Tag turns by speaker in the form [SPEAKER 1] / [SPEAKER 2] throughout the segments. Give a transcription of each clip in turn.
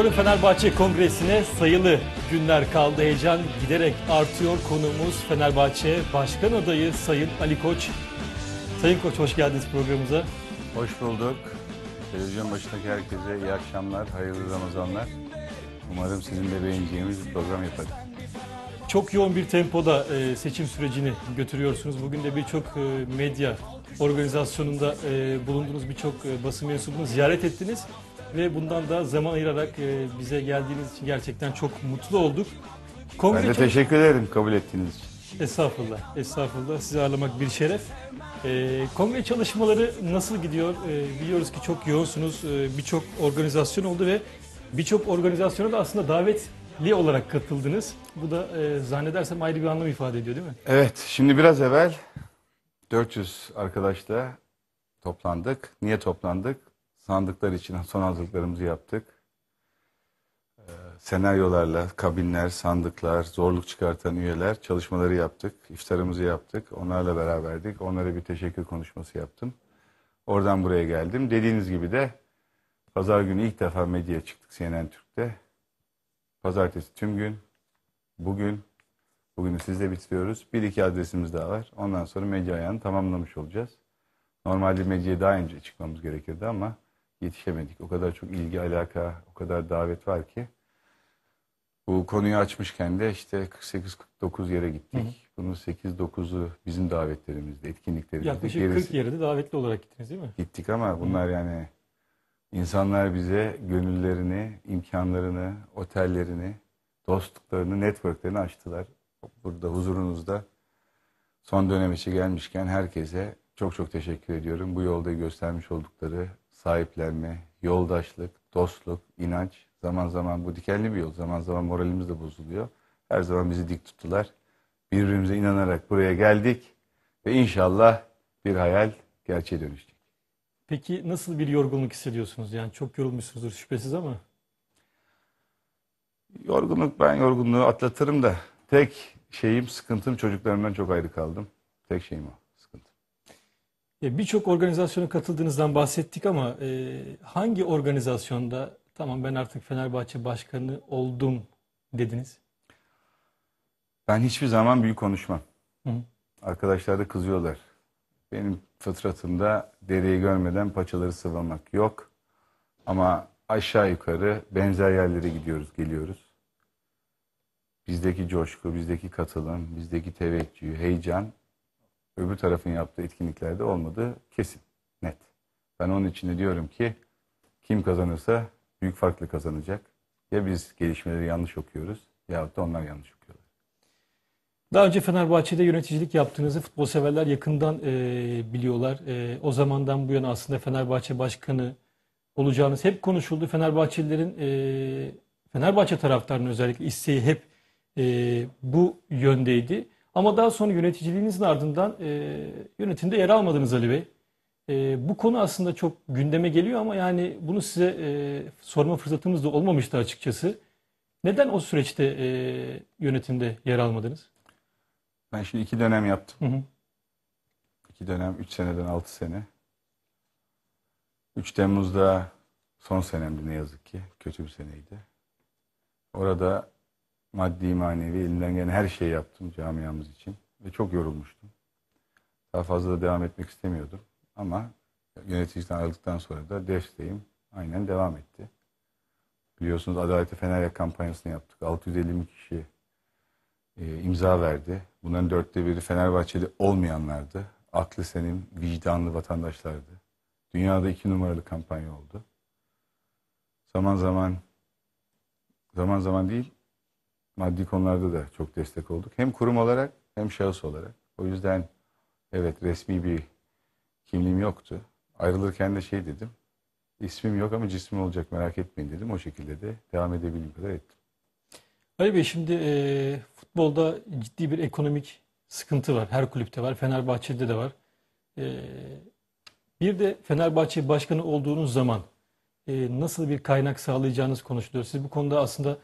[SPEAKER 1] ediyorum. Fenerbahçe Kongresi'ne sayılı günler kaldı. Heyecan giderek artıyor. Konuğumuz Fenerbahçe Başkan Adayı Sayın Ali Koç. Sayın Koç hoş geldiniz programımıza.
[SPEAKER 2] Hoş bulduk. Televizyon başındaki herkese iyi akşamlar, hayırlı Ramazanlar. Umarım sizin de beğeneceğimiz bir program yaparız.
[SPEAKER 1] Çok yoğun bir tempoda e, seçim sürecini götürüyorsunuz. Bugün de birçok e, medya organizasyonunda e, bulunduğunuz birçok basın mensubunu ziyaret ettiniz ve bundan da zaman ayırarak e, bize geldiğiniz için gerçekten çok mutlu olduk. Kongre Ben de çok- teşekkür
[SPEAKER 2] ederim kabul ettiğiniz için.
[SPEAKER 1] Estağfurullah, estağfurullah. Sizi ağırlamak bir şeref. Ee, kongre çalışmaları nasıl gidiyor? E, biliyoruz ki çok yoğunsunuz. Ee, birçok organizasyon oldu ve birçok organizasyona da aslında davetli olarak katıldınız. Bu da e, zannedersem ayrı bir anlam ifade ediyor değil mi?
[SPEAKER 2] Evet, şimdi biraz evvel 400 arkadaşla toplandık. Niye toplandık? Sandıklar için son hazırlıklarımızı yaptık. Ee, senaryolarla kabinler, sandıklar, zorluk çıkartan üyeler çalışmaları yaptık. İftarımızı yaptık. Onlarla beraberdik. Onlara bir teşekkür konuşması yaptım. Oradan buraya geldim. Dediğiniz gibi de pazar günü ilk defa medyaya çıktık CNN Türk'te. Pazartesi tüm gün, bugün, bugünü sizle bitiriyoruz. Bir iki adresimiz daha var. Ondan sonra medya ayağını tamamlamış olacağız. Normalde medyaya daha önce çıkmamız gerekirdi ama yetişemedik. O kadar çok ilgi alaka, o kadar davet var ki. Bu konuyu açmışken de işte 48-49 yere gittik. Hı hı. Bunun 8-9'u bizim davetlerimizde, etkinliklerimizde. Yaklaşık Gerisi... 40 yere
[SPEAKER 1] de davetli olarak gittiniz değil mi?
[SPEAKER 2] Gittik ama bunlar hı. yani insanlar bize gönüllerini, imkanlarını, otellerini, dostluklarını, networklerini açtılar. Burada huzurunuzda son dönem içi gelmişken herkese çok çok teşekkür ediyorum. Bu yolda göstermiş oldukları sahiplenme, yoldaşlık, dostluk, inanç. Zaman zaman bu dikenli bir yol. Zaman zaman moralimiz de bozuluyor. Her zaman bizi dik tuttular. Birbirimize inanarak buraya geldik ve inşallah bir hayal gerçeğe dönüşecek.
[SPEAKER 1] Peki nasıl bir yorgunluk hissediyorsunuz? Yani çok yorulmuşsunuzdur şüphesiz ama.
[SPEAKER 2] Yorgunluk ben yorgunluğu atlatırım da tek şeyim sıkıntım çocuklarımdan çok ayrı kaldım. Tek şeyim o.
[SPEAKER 1] E, birçok organizasyona katıldığınızdan bahsettik ama e, hangi organizasyonda tamam ben artık Fenerbahçe Başkanı oldum dediniz?
[SPEAKER 2] Ben hiçbir zaman büyük konuşmam. Hı. Arkadaşlar da kızıyorlar. Benim fıtratımda deriyi görmeden paçaları sıvamak yok. Ama aşağı yukarı benzer yerlere gidiyoruz, geliyoruz. Bizdeki coşku, bizdeki katılım, bizdeki teveccüh, heyecan öbür tarafın yaptığı etkinliklerde olmadığı kesin, net. Ben onun için de diyorum ki kim kazanırsa büyük farklı kazanacak. Ya biz gelişmeleri yanlış okuyoruz ya da onlar yanlış okuyorlar.
[SPEAKER 1] Daha önce Fenerbahçe'de yöneticilik yaptığınızı futbol severler yakından e, biliyorlar. E, o zamandan bu yana aslında Fenerbahçe Başkanı olacağınız hep konuşuldu. Fenerbahçelilerin, e, Fenerbahçe taraftarının özellikle isteği hep e, bu yöndeydi. Ama daha sonra yöneticiliğinizin ardından e, yönetimde yer almadınız Ali Bey. E, bu konu aslında çok gündeme geliyor ama yani bunu size e, sorma fırsatımız da olmamıştı açıkçası. Neden o süreçte e, yönetimde yer almadınız?
[SPEAKER 2] Ben şimdi iki dönem yaptım. Hı hı. İki dönem, üç seneden altı sene. Üç Temmuz'da son senemdi ne yazık ki. Kötü bir seneydi. Orada maddi manevi elinden gelen her şeyi yaptım camiamız için ve çok yorulmuştum. Daha fazla da devam etmek istemiyordum ama yöneticiden ayrıldıktan sonra da desteğim aynen devam etti. Biliyorsunuz Adaleti Fener'e kampanyasını yaptık. 650 kişi e, imza verdi. Bunların dörtte biri Fenerbahçeli olmayanlardı. Aklı senin vicdanlı vatandaşlardı. Dünyada iki numaralı kampanya oldu. Zaman zaman zaman zaman değil maddi konularda da çok destek olduk. Hem kurum olarak hem şahıs olarak. O yüzden evet resmi bir kimliğim yoktu. Ayrılırken de şey dedim. İsmim yok ama cismim olacak merak etmeyin dedim. O şekilde de devam edebildiğim kadar ettim.
[SPEAKER 1] Ali Bey şimdi e, futbolda ciddi bir ekonomik sıkıntı var. Her kulüpte var. Fenerbahçe'de de var. E, bir de Fenerbahçe başkanı olduğunuz zaman e, nasıl bir kaynak sağlayacağınız konuşuluyor. Siz bu konuda aslında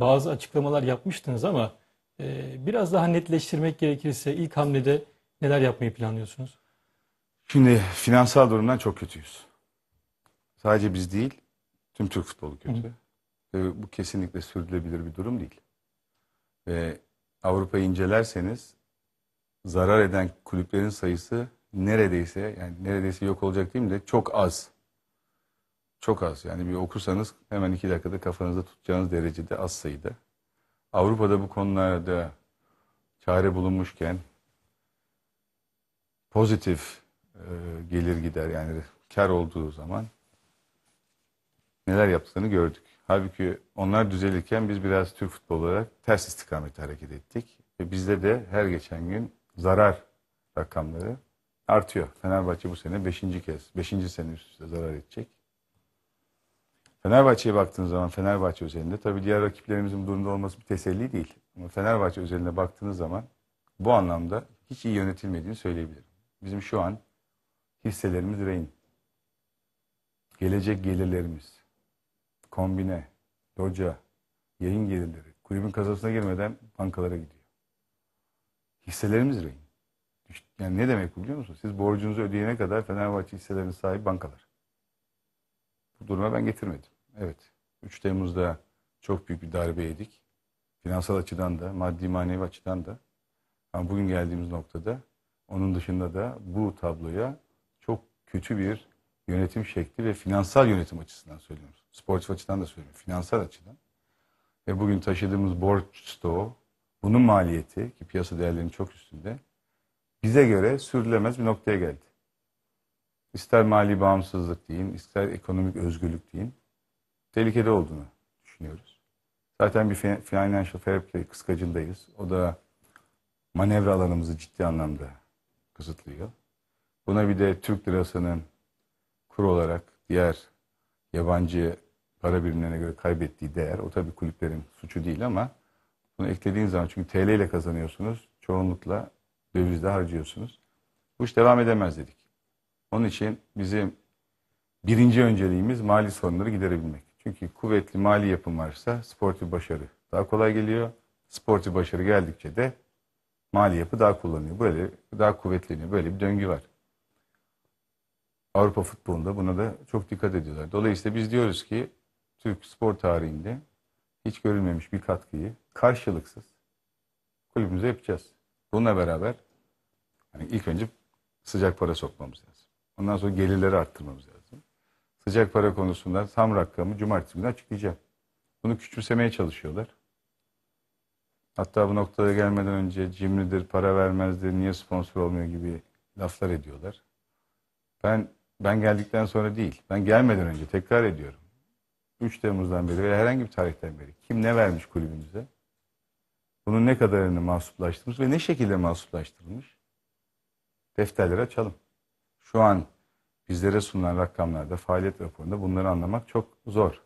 [SPEAKER 1] bazı açıklamalar yapmıştınız ama e, biraz daha netleştirmek gerekirse ilk hamlede neler yapmayı planlıyorsunuz?
[SPEAKER 2] Şimdi finansal durumdan çok kötüyüz. Sadece biz değil, tüm Türk futbolu kötü. Hı. E, bu kesinlikle sürdürülebilir bir durum değil. E, Avrupa'yı incelerseniz zarar eden kulüplerin sayısı neredeyse yani neredeyse yok olacak değil mi de çok az. Çok az yani bir okursanız hemen iki dakikada kafanızda tutacağınız derecede az sayıda. Avrupa'da bu konularda çare bulunmuşken pozitif e, gelir gider yani kar olduğu zaman neler yaptığını gördük. Halbuki onlar düzelirken biz biraz Türk futbolu olarak ters istikamette hareket ettik. Ve bizde de her geçen gün zarar rakamları artıyor. Fenerbahçe bu sene beşinci kez, beşinci sene üst üste zarar edecek. Fenerbahçe'ye baktığınız zaman Fenerbahçe özelinde tabii diğer rakiplerimizin durumda olması bir teselli değil. Ama Fenerbahçe özelinde baktığınız zaman bu anlamda hiç iyi yönetilmediğini söyleyebilirim. Bizim şu an hisselerimiz rehin. Gelecek gelirlerimiz, kombine, doca, yayın gelirleri, kulübün kasasına girmeden bankalara gidiyor. Hisselerimiz rehin. Yani ne demek bu biliyor musunuz? Siz borcunuzu ödeyene kadar Fenerbahçe hisselerinin sahibi bankalar. Bu duruma ben getirmedim. Evet. 3 Temmuz'da çok büyük bir darbe yedik. Finansal açıdan da, maddi manevi açıdan da. Ama bugün geldiğimiz noktada onun dışında da bu tabloya çok kötü bir yönetim şekli ve finansal yönetim açısından söylüyorum. Sportif açıdan da söylüyorum. Finansal açıdan. Ve bugün taşıdığımız borç stoğu, bunun maliyeti ki piyasa değerlerinin çok üstünde bize göre sürülemez bir noktaya geldi. İster mali bağımsızlık deyin, ister ekonomik özgürlük deyin tehlikede olduğunu düşünüyoruz. Zaten bir financial fair play kıskacındayız. O da manevra alanımızı ciddi anlamda kısıtlıyor. Buna bir de Türk lirasının kur olarak diğer yabancı para birimlerine göre kaybettiği değer. O tabii kulüplerin suçu değil ama bunu eklediğiniz zaman çünkü TL ile kazanıyorsunuz. Çoğunlukla dövizle harcıyorsunuz. Bu iş devam edemez dedik. Onun için bizim birinci önceliğimiz mali sorunları giderebilmek. Çünkü kuvvetli mali yapım varsa sportif başarı daha kolay geliyor. Sportif başarı geldikçe de mali yapı daha kullanıyor. Böyle daha kuvvetleniyor. Böyle bir döngü var. Avrupa futbolunda buna da çok dikkat ediyorlar. Dolayısıyla biz diyoruz ki Türk spor tarihinde hiç görülmemiş bir katkıyı karşılıksız kulübümüze yapacağız. Bununla beraber yani ilk önce sıcak para sokmamız lazım. Ondan sonra gelirleri arttırmamız lazım. Sıcak para konusunda tam rakamı cumartesi günü açıklayacağım. Bunu küçümsemeye çalışıyorlar. Hatta bu noktaya gelmeden önce cimridir, para vermezdir, niye sponsor olmuyor gibi laflar ediyorlar. Ben ben geldikten sonra değil, ben gelmeden önce tekrar ediyorum. 3 Temmuz'dan beri veya herhangi bir tarihten beri kim ne vermiş kulübümüze? Bunun ne kadarını mahsuplaştırmış ve ne şekilde mahsuplaştırılmış? Defterleri açalım. Şu an bizlere sunulan rakamlarda, faaliyet raporunda bunları anlamak çok zor.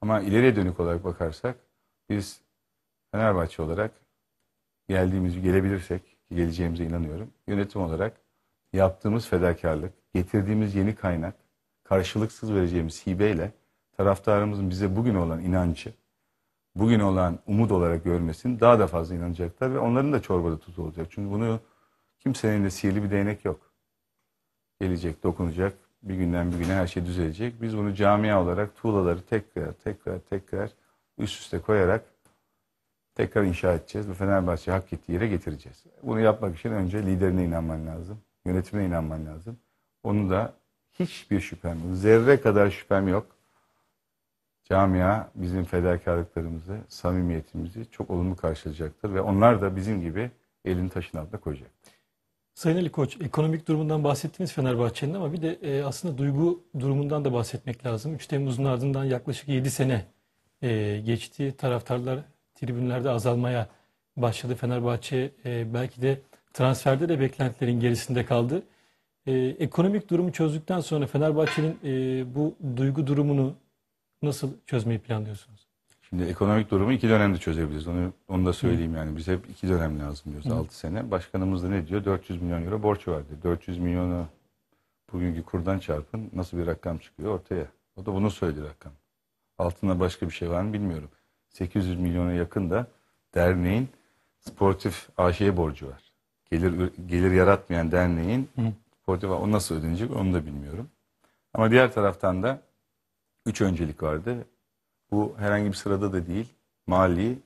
[SPEAKER 2] Ama ileriye dönük olarak bakarsak biz Fenerbahçe olarak geldiğimiz, gelebilirsek ki geleceğimize inanıyorum. Yönetim olarak yaptığımız fedakarlık, getirdiğimiz yeni kaynak, karşılıksız vereceğimiz hibeyle taraftarımızın bize bugün olan inancı, bugün olan umut olarak görmesini daha da fazla inanacaklar ve onların da çorbada tutulacak Çünkü bunu kimsenin de sihirli bir değnek yok gelecek, dokunacak. Bir günden bir güne her şey düzelecek. Biz bunu camia olarak tuğlaları tekrar tekrar tekrar üst üste koyarak tekrar inşa edeceğiz ve Fenerbahçe hak ettiği yere getireceğiz. Bunu yapmak için önce liderine inanman lazım. Yönetimine inanman lazım. Onu da hiçbir şüphem yok. Zerre kadar şüphem yok. Camia bizim fedakarlıklarımızı, samimiyetimizi çok olumlu karşılayacaktır ve onlar da bizim gibi elini taşın altına koyacaktır.
[SPEAKER 1] Sayın Ali Koç, ekonomik durumundan bahsettiniz Fenerbahçe'nin ama bir de e, aslında duygu durumundan da bahsetmek lazım. 3 Temmuz'un ardından yaklaşık 7 sene e, geçti. Taraftarlar tribünlerde azalmaya başladı. Fenerbahçe e, belki de transferde de beklentilerin gerisinde kaldı. E, ekonomik durumu çözdükten sonra Fenerbahçe'nin e, bu duygu durumunu nasıl çözmeyi planlıyorsunuz?
[SPEAKER 2] Şimdi ekonomik durumu iki dönemde çözebiliriz. Onu, onu da söyleyeyim yani. Biz hep iki dönem lazım diyoruz. Hı. 6 sene. Başkanımız da ne diyor? 400 milyon euro borç var diyor. 400 milyonu bugünkü kurdan çarpın. Nasıl bir rakam çıkıyor ortaya? O da bunu söyledi rakam. Altında başka bir şey var mı bilmiyorum. 800 milyona yakın da derneğin sportif AŞ'ye borcu var. Gelir gelir yaratmayan derneğin Hı. sportif o nasıl ödenecek onu da bilmiyorum. Ama diğer taraftan da 3 öncelik vardı. Bu herhangi bir sırada da değil. Mali,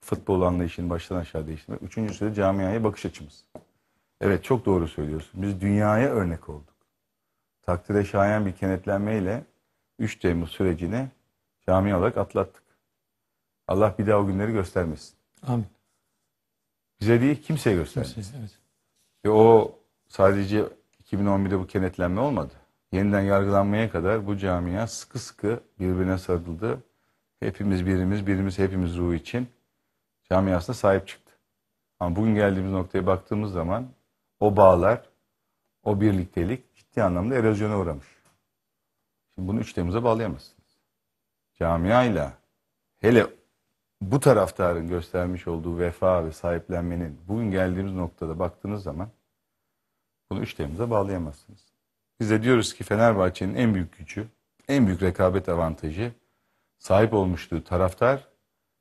[SPEAKER 2] futbol anlayışını baştan aşağı değiştirmek. Üçüncüsü de camiaya bakış açımız. Evet çok doğru söylüyorsun. Biz dünyaya örnek olduk. Takdire şayan bir kenetlenmeyle 3 Temmuz sürecini cami olarak atlattık. Allah bir daha o günleri göstermesin. Amin. Bize değil kimseye göstermesin. Kimseye, evet. Ve o sadece 2011'de bu kenetlenme olmadı. Yeniden yargılanmaya kadar bu camia sıkı sıkı birbirine sarıldı. Hepimiz birimiz, birimiz hepimiz ruhu için camiasına sahip çıktı. Ama bugün geldiğimiz noktaya baktığımız zaman o bağlar, o birliktelik ciddi anlamda erozyona uğramış. Şimdi bunu 3 Temmuz'a bağlayamazsınız. Camiayla hele bu taraftarın göstermiş olduğu vefa ve sahiplenmenin bugün geldiğimiz noktada baktığınız zaman bunu 3 Temmuz'a bağlayamazsınız. Biz de diyoruz ki Fenerbahçe'nin en büyük gücü, en büyük rekabet avantajı sahip olmuştu taraftar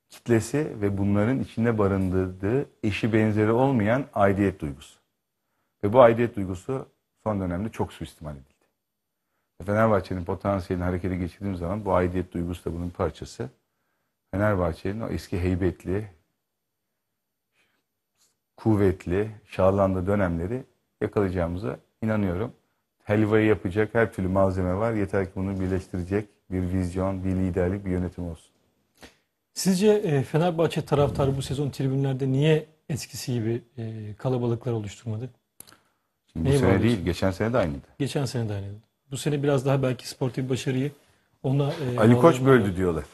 [SPEAKER 2] kitlesi ve bunların içinde barındırdığı eşi benzeri olmayan aidiyet duygusu. Ve bu aidiyet duygusu son dönemde çok suistimal edildi. Fenerbahçe'nin potansiyelini harekete geçirdiğim zaman bu aidiyet duygusu da bunun parçası. Fenerbahçe'nin o eski heybetli, kuvvetli, şahlandı dönemleri yakalayacağımıza inanıyorum. Helvayı yapacak her türlü malzeme var. Yeter ki bunu birleştirecek bir vizyon, bir liderlik, bir yönetim olsun. Sizce e,
[SPEAKER 1] Fenerbahçe taraftarı bu sezon tribünlerde niye eskisi gibi e, kalabalıklar oluşturmadı?
[SPEAKER 2] Şimdi bu Neye sene değil, geçen sene de aynıydı.
[SPEAKER 1] Geçen sene de aynıydı. Bu sene biraz daha belki sportif başarıyı ona... E, Ali Koç böldü
[SPEAKER 2] olarak... diyorlar.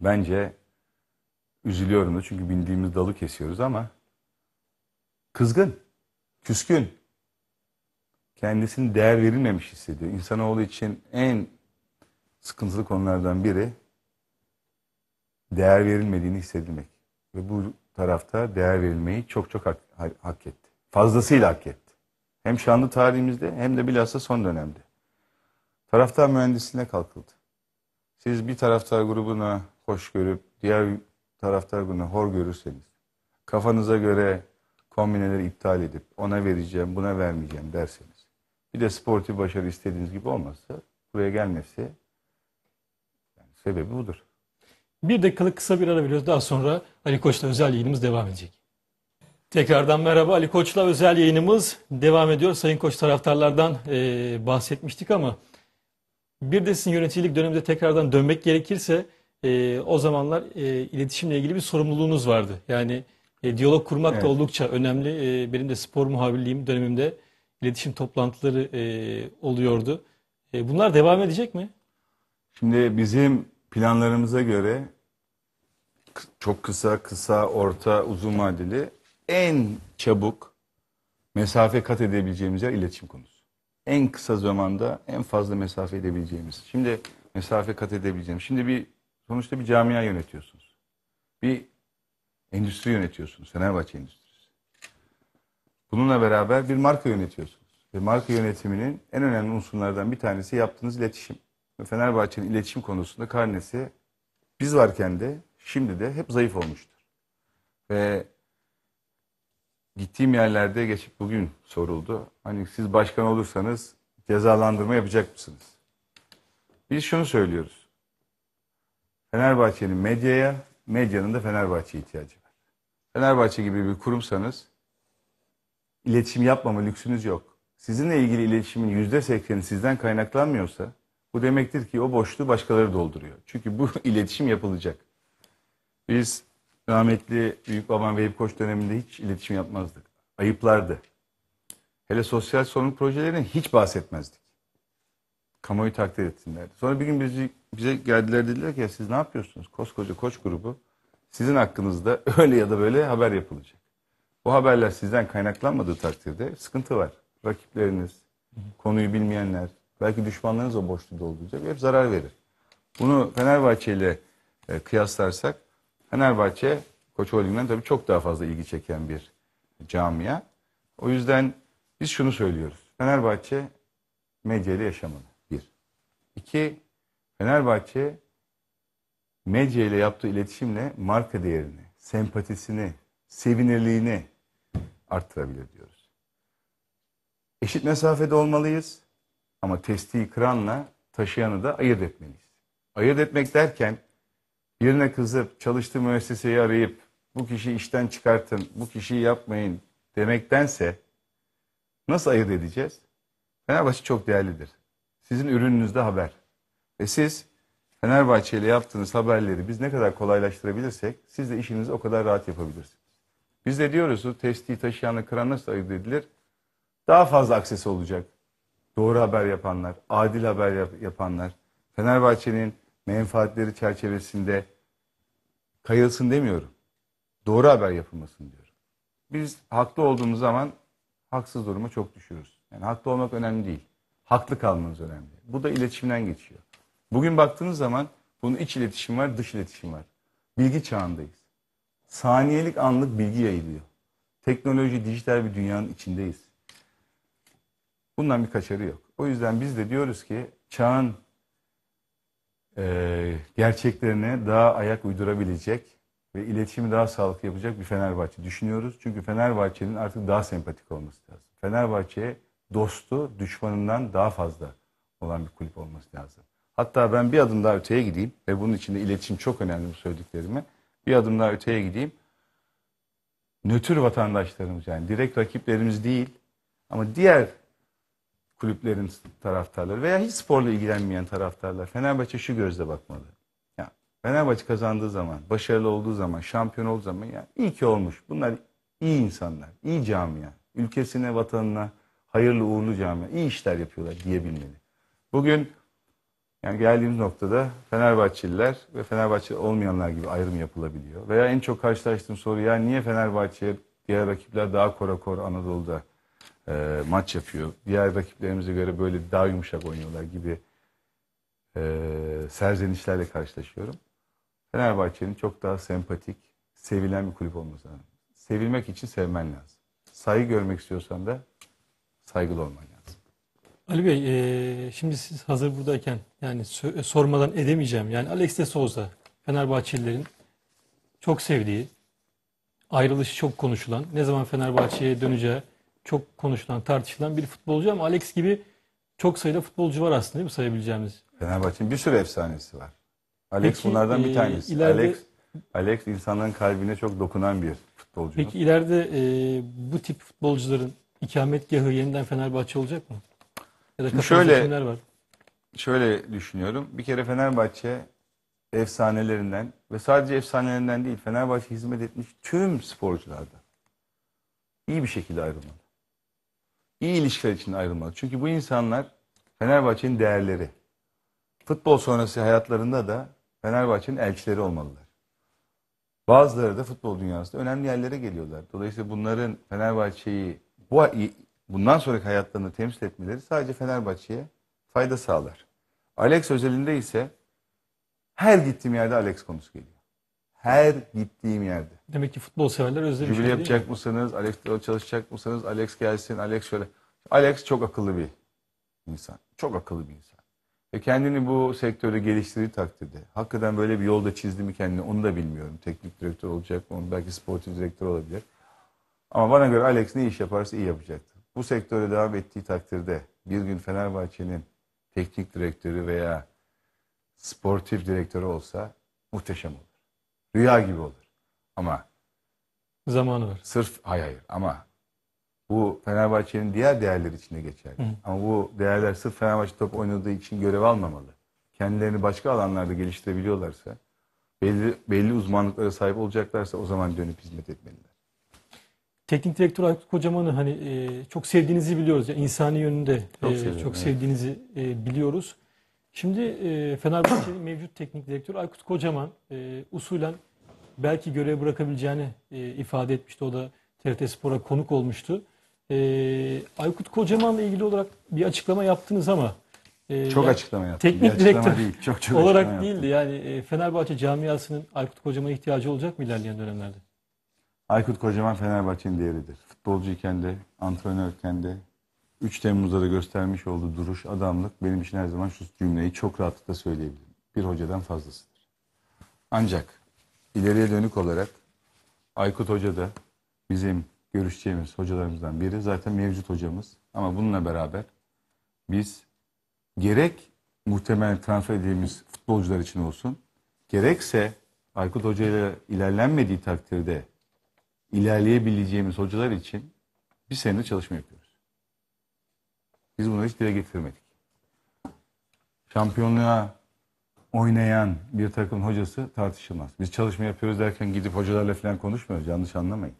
[SPEAKER 2] Bence üzülüyorum da çünkü bindiğimiz dalı kesiyoruz ama kızgın, küskün, kendisini değer verilmemiş hissediyor. İnsanoğlu için en sıkıntılı konulardan biri değer verilmediğini hissedilmek. Ve bu tarafta değer verilmeyi çok çok hak, hak etti. Fazlasıyla hak etti. Hem şanlı tarihimizde hem de bilhassa son dönemde. Taraftar mühendisliğine kalkıldı. Siz bir taraftar grubuna hoş görüp diğer taraftar grubuna hor görürseniz kafanıza göre kombineleri iptal edip ona vereceğim buna vermeyeceğim derseniz bir de sportif başarı istediğiniz gibi olmazsa buraya gelmesi sebebi budur. Bir dakikalık
[SPEAKER 1] kısa bir ara veriyoruz. Daha sonra Ali Koç'la özel yayınımız devam edecek. Tekrardan merhaba Ali Koç'la özel yayınımız devam ediyor. Sayın Koç taraftarlardan e, bahsetmiştik ama bir de sizin yöneticilik döneminde tekrardan dönmek gerekirse e, o zamanlar e, iletişimle ilgili bir sorumluluğunuz vardı. Yani e, diyalog kurmak evet. da oldukça önemli. E, benim de spor muhabirliğim dönemimde iletişim toplantıları e, oluyordu. E, bunlar devam edecek mi?
[SPEAKER 2] Şimdi bizim planlarımıza göre çok kısa, kısa, orta, uzun vadeli en çabuk mesafe kat edebileceğimiz yer iletişim konusu. En kısa zamanda en fazla mesafe edebileceğimiz. Şimdi mesafe kat edebileceğim. Şimdi bir sonuçta bir camia yönetiyorsunuz. Bir endüstri yönetiyorsunuz. Fenerbahçe Endüstrisi. Bununla beraber bir marka yönetiyorsunuz. Ve marka yönetiminin en önemli unsurlardan bir tanesi yaptığınız iletişim. Fenerbahçe'nin iletişim konusunda karnesi biz varken de şimdi de hep zayıf olmuştur. Ve gittiğim yerlerde geçip bugün soruldu. Hani siz başkan olursanız cezalandırma yapacak mısınız? Biz şunu söylüyoruz. Fenerbahçe'nin medyaya, medyanın da Fenerbahçe'ye ihtiyacı var. Fenerbahçe gibi bir kurumsanız iletişim yapmama lüksünüz yok. Sizinle ilgili iletişimin yüzde sekseni sizden kaynaklanmıyorsa bu demektir ki o boşluğu başkaları dolduruyor. Çünkü bu iletişim yapılacak. Biz rahmetli büyük babam Vehip Koç döneminde hiç iletişim yapmazdık. Ayıplardı. Hele sosyal sorumluluk projelerine hiç bahsetmezdik. Kamuoyu takdir etsinlerdi. Sonra bir gün bizi, bize geldiler dediler ki ya siz ne yapıyorsunuz? Koskoca koç grubu sizin hakkınızda öyle ya da böyle haber yapılacak. Bu haberler sizden kaynaklanmadığı takdirde sıkıntı var. Rakipleriniz, konuyu bilmeyenler, Belki düşmanlarınız o boşluğu dolduracak ve hep zarar verir. Bunu Fenerbahçe ile e, kıyaslarsak Fenerbahçe Koç Holding'den tabii çok daha fazla ilgi çeken bir camia. O yüzden biz şunu söylüyoruz. Fenerbahçe medyayla yaşamalı. Bir. İki, Fenerbahçe medya ile yaptığı iletişimle marka değerini, sempatisini, sevinirliğini arttırabilir diyoruz. Eşit mesafede olmalıyız. Ama testiyi kıranla taşıyanı da ayırt etmeliyiz. Ayırt etmek derken birine kızıp çalıştığı müesseseyi arayıp bu kişiyi işten çıkartın, bu kişiyi yapmayın demektense nasıl ayırt edeceğiz? Fenerbahçe çok değerlidir. Sizin ürününüzde haber. Ve siz Fenerbahçe ile yaptığınız haberleri biz ne kadar kolaylaştırabilirsek siz de işinizi o kadar rahat yapabilirsiniz. Biz de diyoruz testi taşıyanı taşıyanla kıran nasıl ayırt edilir? Daha fazla aksesi olacak doğru haber yapanlar, adil haber yap yapanlar, Fenerbahçe'nin menfaatleri çerçevesinde kayılsın demiyorum. Doğru haber yapılmasın diyorum. Biz haklı olduğumuz zaman haksız duruma çok düşüyoruz. Yani haklı olmak önemli değil. Haklı kalmanız önemli. Bu da iletişimden geçiyor. Bugün baktığınız zaman bunun iç iletişim var, dış iletişim var. Bilgi çağındayız. Saniyelik anlık bilgi yayılıyor. Teknoloji, dijital bir dünyanın içindeyiz. Bundan bir kaçarı yok. O yüzden biz de diyoruz ki çağın e, gerçeklerine daha ayak uydurabilecek ve iletişimi daha sağlıklı yapacak bir Fenerbahçe düşünüyoruz. Çünkü Fenerbahçe'nin artık daha sempatik olması lazım. Fenerbahçe dostu düşmanından daha fazla olan bir kulüp olması lazım. Hatta ben bir adım daha öteye gideyim ve bunun için de iletişim çok önemli bu söylediklerimi Bir adım daha öteye gideyim. Nötr vatandaşlarımız yani direkt rakiplerimiz değil ama diğer kulüplerin taraftarları veya hiç sporla ilgilenmeyen taraftarlar Fenerbahçe şu gözle bakmalı. Ya Fenerbahçe kazandığı zaman, başarılı olduğu zaman, şampiyon olduğu zaman ya iyi ki olmuş. Bunlar iyi insanlar, iyi camia. Ülkesine, vatanına hayırlı uğurlu camia, iyi işler yapıyorlar diyebilmeli. Bugün yani geldiğimiz noktada Fenerbahçeliler ve Fenerbahçe olmayanlar gibi ayrım yapılabiliyor. Veya en çok karşılaştığım soru ya niye Fenerbahçe diğer rakipler daha korakor Anadolu'da e, maç yapıyor. Diğer rakiplerimize göre böyle daha yumuşak oynuyorlar gibi e, serzenişlerle karşılaşıyorum. Fenerbahçe'nin çok daha sempatik, sevilen bir kulüp olması lazım. Sevilmek için sevmen lazım. Saygı görmek istiyorsan da saygılı olman lazım.
[SPEAKER 1] Ali Bey, e, şimdi siz hazır buradayken yani e, sormadan edemeyeceğim. Yani Alex de Souza, Fenerbahçelilerin çok sevdiği, ayrılışı çok konuşulan, ne zaman Fenerbahçe'ye döneceği çok konuşulan, tartışılan bir futbolcu ama Alex gibi çok sayıda futbolcu var aslında değil mi sayabileceğimiz?
[SPEAKER 2] Fenerbahçe'nin bir sürü efsanesi var. Alex Peki, bunlardan bir e, tanesi. E, ileride, Alex Alex insanın kalbine çok dokunan bir futbolcu. Peki
[SPEAKER 1] ileride e, bu tip futbolcuların ikametgahı yeniden Fenerbahçe olacak mı? Ya da şöyle kimler var?
[SPEAKER 2] Şöyle düşünüyorum. Bir kere Fenerbahçe efsanelerinden ve sadece efsanelerinden değil Fenerbahçe hizmet etmiş tüm sporculardan iyi bir şekilde ayrılmalı iyi ilişkiler için ayrılmalı. Çünkü bu insanlar Fenerbahçe'nin değerleri. Futbol sonrası hayatlarında da Fenerbahçe'nin elçileri olmalılar. Bazıları da futbol dünyasında önemli yerlere geliyorlar. Dolayısıyla bunların Fenerbahçe'yi bu bundan sonraki hayatlarını temsil etmeleri sadece Fenerbahçe'ye fayda sağlar. Alex özelinde ise her gittiğim yerde Alex konusu geliyor. Her gittiğim yerde.
[SPEAKER 1] Demek ki futbol severler özlemiş. Jübile şey yapacak
[SPEAKER 2] mi? mısınız? Alex'le çalışacak mısınız? Alex gelsin. Alex şöyle. Alex çok akıllı bir insan. Çok akıllı bir insan. Ve kendini bu sektörde geliştirdiği takdirde hakikaten böyle bir yolda çizdi mi kendini onu da bilmiyorum. Teknik direktör olacak mı? Belki sportif direktör olabilir. Ama bana göre Alex ne iş yaparsa iyi yapacaktır. Bu sektöre devam ettiği takdirde bir gün Fenerbahçe'nin teknik direktörü veya sportif direktörü olsa muhteşem olur. Rüya gibi olur. Ama zamanı var. Sırf hayır hayır ama bu Fenerbahçe'nin diğer değerleri içinde geçerli. Hı. Ama bu değerler sırf Fenerbahçe top oynadığı için görev almamalı. Kendilerini başka alanlarda geliştirebiliyorlarsa, belli, belli uzmanlıklara sahip olacaklarsa o zaman dönüp hizmet etmeliler.
[SPEAKER 1] Teknik direktör Aykut Kocaman'ı hani e, çok sevdiğinizi biliyoruz. Yani insani yönünde çok, e, çok sevdiğinizi e, biliyoruz. Şimdi e, Fenerbahçe'nin mevcut teknik direktörü Aykut Kocaman e, usulen belki görev bırakabileceğini e, ifade etmişti. O da TRT Spor'a konuk olmuştu. E, Aykut Kocaman'la ilgili olarak bir açıklama yaptınız ama e, çok yani, açıklama yaptım. Teknik bir direktör değil, çok, çok olarak değildi. Yani e, Fenerbahçe camiasının Aykut Kocaman'a ihtiyacı olacak mı ilerleyen dönemlerde?
[SPEAKER 2] Aykut Kocaman Fenerbahçe'nin değeridir. Futbolcuyken de, antrenörken de, 3 Temmuz'da da göstermiş olduğu duruş, adamlık benim için her zaman şu cümleyi çok rahatlıkla söyleyebilirim. Bir hocadan fazlasıdır. Ancak ileriye dönük olarak Aykut Hoca da bizim görüşeceğimiz hocalarımızdan biri. Zaten mevcut hocamız. Ama bununla beraber biz gerek muhtemel transfer edildiğimiz futbolcular için olsun, gerekse Aykut Hoca ile ilerlenmediği takdirde ilerleyebileceğimiz hocalar için bir sene çalışma yapıyoruz. Biz bunu hiç dile getirmedik. Şampiyonluğa oynayan bir takımın hocası tartışılmaz. Biz çalışma yapıyoruz derken gidip hocalarla falan konuşmuyoruz. Yanlış anlamayın.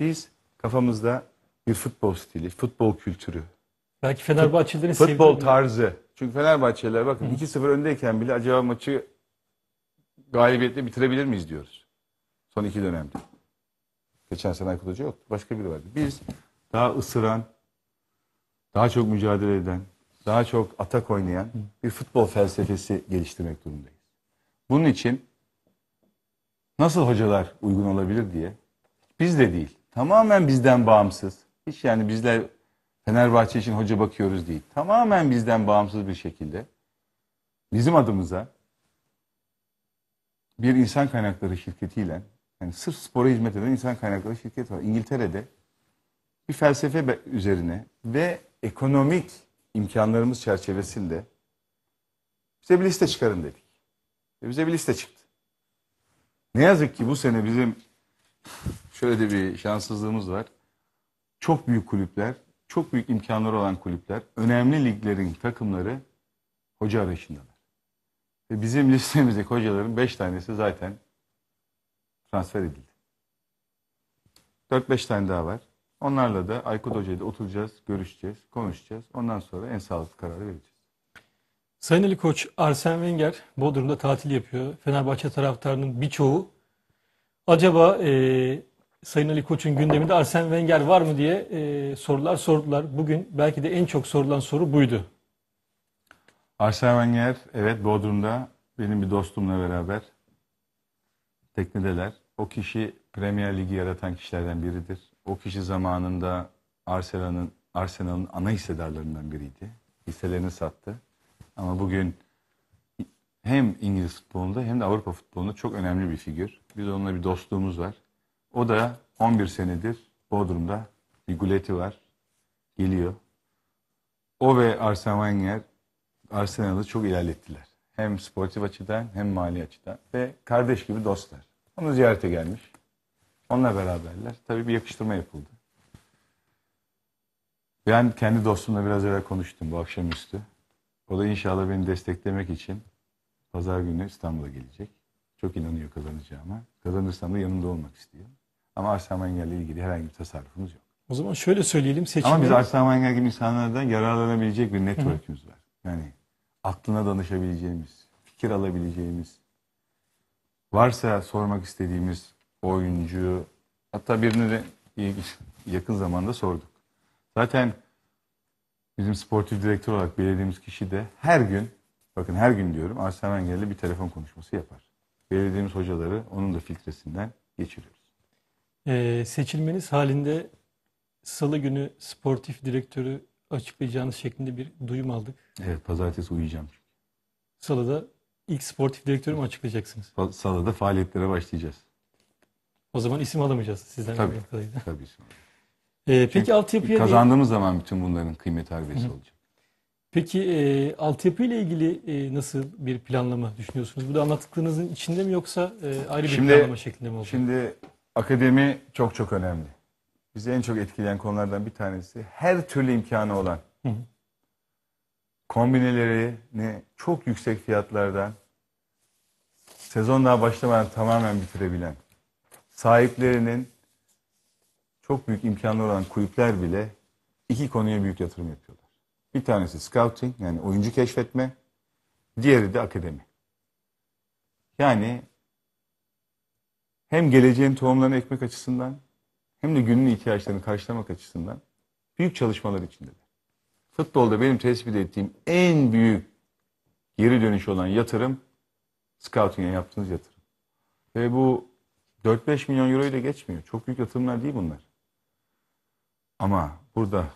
[SPEAKER 2] Biz kafamızda bir futbol stili, futbol kültürü. Belki Fenerbahçelilerin fut, Futbol tarzı. Çünkü Fenerbahçeliler bakın 2-0 öndeyken bile acaba maçı galibiyetle bitirebilir miyiz diyoruz. Son iki dönemde. Geçen sene Aykut Hoca yoktu. Başka biri vardı. Biz daha ısıran, daha çok mücadele eden, daha çok atak oynayan bir futbol felsefesi geliştirmek durumundayız. Bunun için nasıl hocalar uygun olabilir diye biz de değil. Tamamen bizden bağımsız. Hiç yani bizler Fenerbahçe için hoca bakıyoruz değil. Tamamen bizden bağımsız bir şekilde bizim adımıza bir insan kaynakları şirketiyle yani sırf spora hizmet eden insan kaynakları şirketi var. İngiltere'de bir felsefe üzerine ve ekonomik imkanlarımız çerçevesinde bize bir liste çıkarın dedik. Ve bize bir liste çıktı. Ne yazık ki bu sene bizim şöyle de bir şanssızlığımız var. Çok büyük kulüpler, çok büyük imkanları olan kulüpler, önemli liglerin takımları hoca arayışındalar. Ve bizim listemizdeki hocaların beş tanesi zaten transfer edildi. Dört beş tane daha var. Onlarla da Aykut Hoca'yla da oturacağız, görüşeceğiz, konuşacağız. Ondan sonra en sağlıklı kararı vereceğiz.
[SPEAKER 1] Sayın Ali Koç, Arsene Wenger Bodrum'da tatil yapıyor. Fenerbahçe taraftarının birçoğu acaba e, Sayın Ali Koç'un gündeminde Arsene Wenger var mı diye e, sorular sordular. Bugün belki de en çok sorulan soru buydu.
[SPEAKER 2] Arsene Wenger evet Bodrum'da benim bir dostumla beraber teknedeler. O kişi Premier Ligi yaratan kişilerden biridir. O kişi zamanında Arsenal'ın Arsenal'ın ana hissedarlarından biriydi. Hisselerini sattı. Ama bugün hem İngiliz futbolunda hem de Avrupa futbolunda çok önemli bir figür. Biz onunla bir dostluğumuz var. O da 11 senedir Bodrum'da bir var. Geliyor. O ve Arsene Wenger Arsenal'ı çok ilerlettiler. Hem sportif açıdan hem mali açıdan ve kardeş gibi dostlar. Onu ziyarete gelmiş. Onunla beraberler. Tabii bir yakıştırma yapıldı. Ben kendi dostumla biraz evvel konuştum bu akşamüstü. O da inşallah beni desteklemek için pazar günü İstanbul'a gelecek. Çok inanıyor kazanacağıma. Kazanırsam da yanımda olmak istiyor. Ama Arslan Wenger'le ilgili herhangi bir tasarrufumuz yok. O zaman şöyle
[SPEAKER 1] söyleyelim. Seçimleri... Ama biz Arslan
[SPEAKER 2] Wenger gibi insanlardan yararlanabilecek bir network'ümüz var. Yani aklına danışabileceğimiz, fikir alabileceğimiz, varsa sormak istediğimiz oyuncu hatta birini de yakın zamanda sorduk. Zaten bizim sportif direktör olarak belirlediğimiz kişi de her gün bakın her gün diyorum Arsene Wenger'le bir telefon konuşması yapar. Belirlediğimiz hocaları onun da filtresinden geçiriyoruz.
[SPEAKER 1] Ee, seçilmeniz halinde salı günü sportif direktörü açıklayacağınız şeklinde bir duyum aldık.
[SPEAKER 2] Evet pazartesi uyuyacağım.
[SPEAKER 1] Salıda ilk sportif direktörü mü açıklayacaksınız?
[SPEAKER 2] Salıda faaliyetlere başlayacağız.
[SPEAKER 1] O zaman isim alamayacağız sizden. Tabii. Tabii.
[SPEAKER 2] Ee, peki altyapıya... Kazandığımız değil... zaman bütün bunların kıymet harbiyesi
[SPEAKER 1] olacak. Peki e, altyapıyla ilgili e, nasıl bir planlama düşünüyorsunuz? Bu da anlattıklarınızın içinde mi yoksa e, ayrı bir şimdi, planlama şeklinde
[SPEAKER 2] mi olacak? Şimdi akademi çok çok önemli. Bizi en çok etkileyen konulardan bir tanesi her türlü imkanı olan kombinelerini çok yüksek fiyatlardan sezon daha başlamadan tamamen bitirebilen sahiplerinin çok büyük imkanları olan kulüpler bile iki konuya büyük yatırım yapıyorlar. Bir tanesi scouting yani oyuncu keşfetme, diğeri de akademi. Yani hem geleceğin tohumlarını ekmek açısından hem de günün ihtiyaçlarını karşılamak açısından büyük çalışmalar içindeler. Futbolda benim tespit ettiğim en büyük geri dönüş olan yatırım scouting'e yaptığınız yatırım. Ve bu 4-5 milyon euroyu da geçmiyor. Çok büyük yatırımlar değil bunlar. Ama burada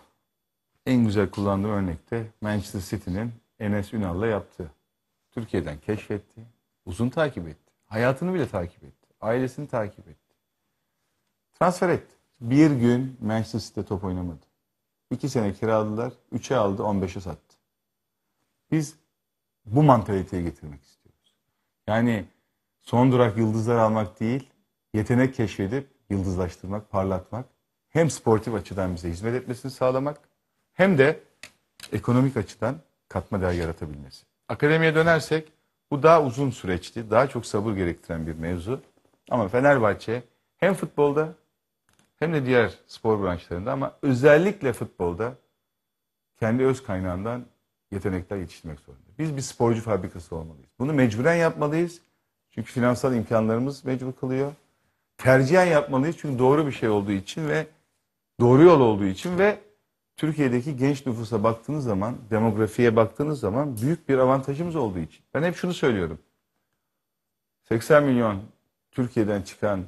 [SPEAKER 2] en güzel kullandığım örnekte Manchester City'nin Enes Ünal'la yaptığı. Türkiye'den keşfetti. Uzun takip etti. Hayatını bile takip etti. Ailesini takip etti. Transfer etti. Bir gün Manchester City'de top oynamadı. İki sene kiraladılar. Üçe aldı, on beşe sattı. Biz bu mantaliteyi getirmek istiyoruz. Yani son durak yıldızlar almak değil, yetenek keşfedip yıldızlaştırmak, parlatmak hem sportif açıdan bize hizmet etmesini sağlamak hem de ekonomik açıdan katma değer yaratabilmesi. Akademiye dönersek bu daha uzun süreçti, daha çok sabır gerektiren bir mevzu. Ama Fenerbahçe hem futbolda hem de diğer spor branşlarında ama özellikle futbolda kendi öz kaynağından yetenekler yetiştirmek zorunda. Biz bir sporcu fabrikası olmalıyız. Bunu mecburen yapmalıyız. Çünkü finansal imkanlarımız mecbur kılıyor tercihen yapmalıyız. Çünkü doğru bir şey olduğu için ve doğru yol olduğu için ve Türkiye'deki genç nüfusa baktığınız zaman, demografiye baktığınız zaman büyük bir avantajımız olduğu için. Ben hep şunu söylüyorum. 80 milyon Türkiye'den çıkan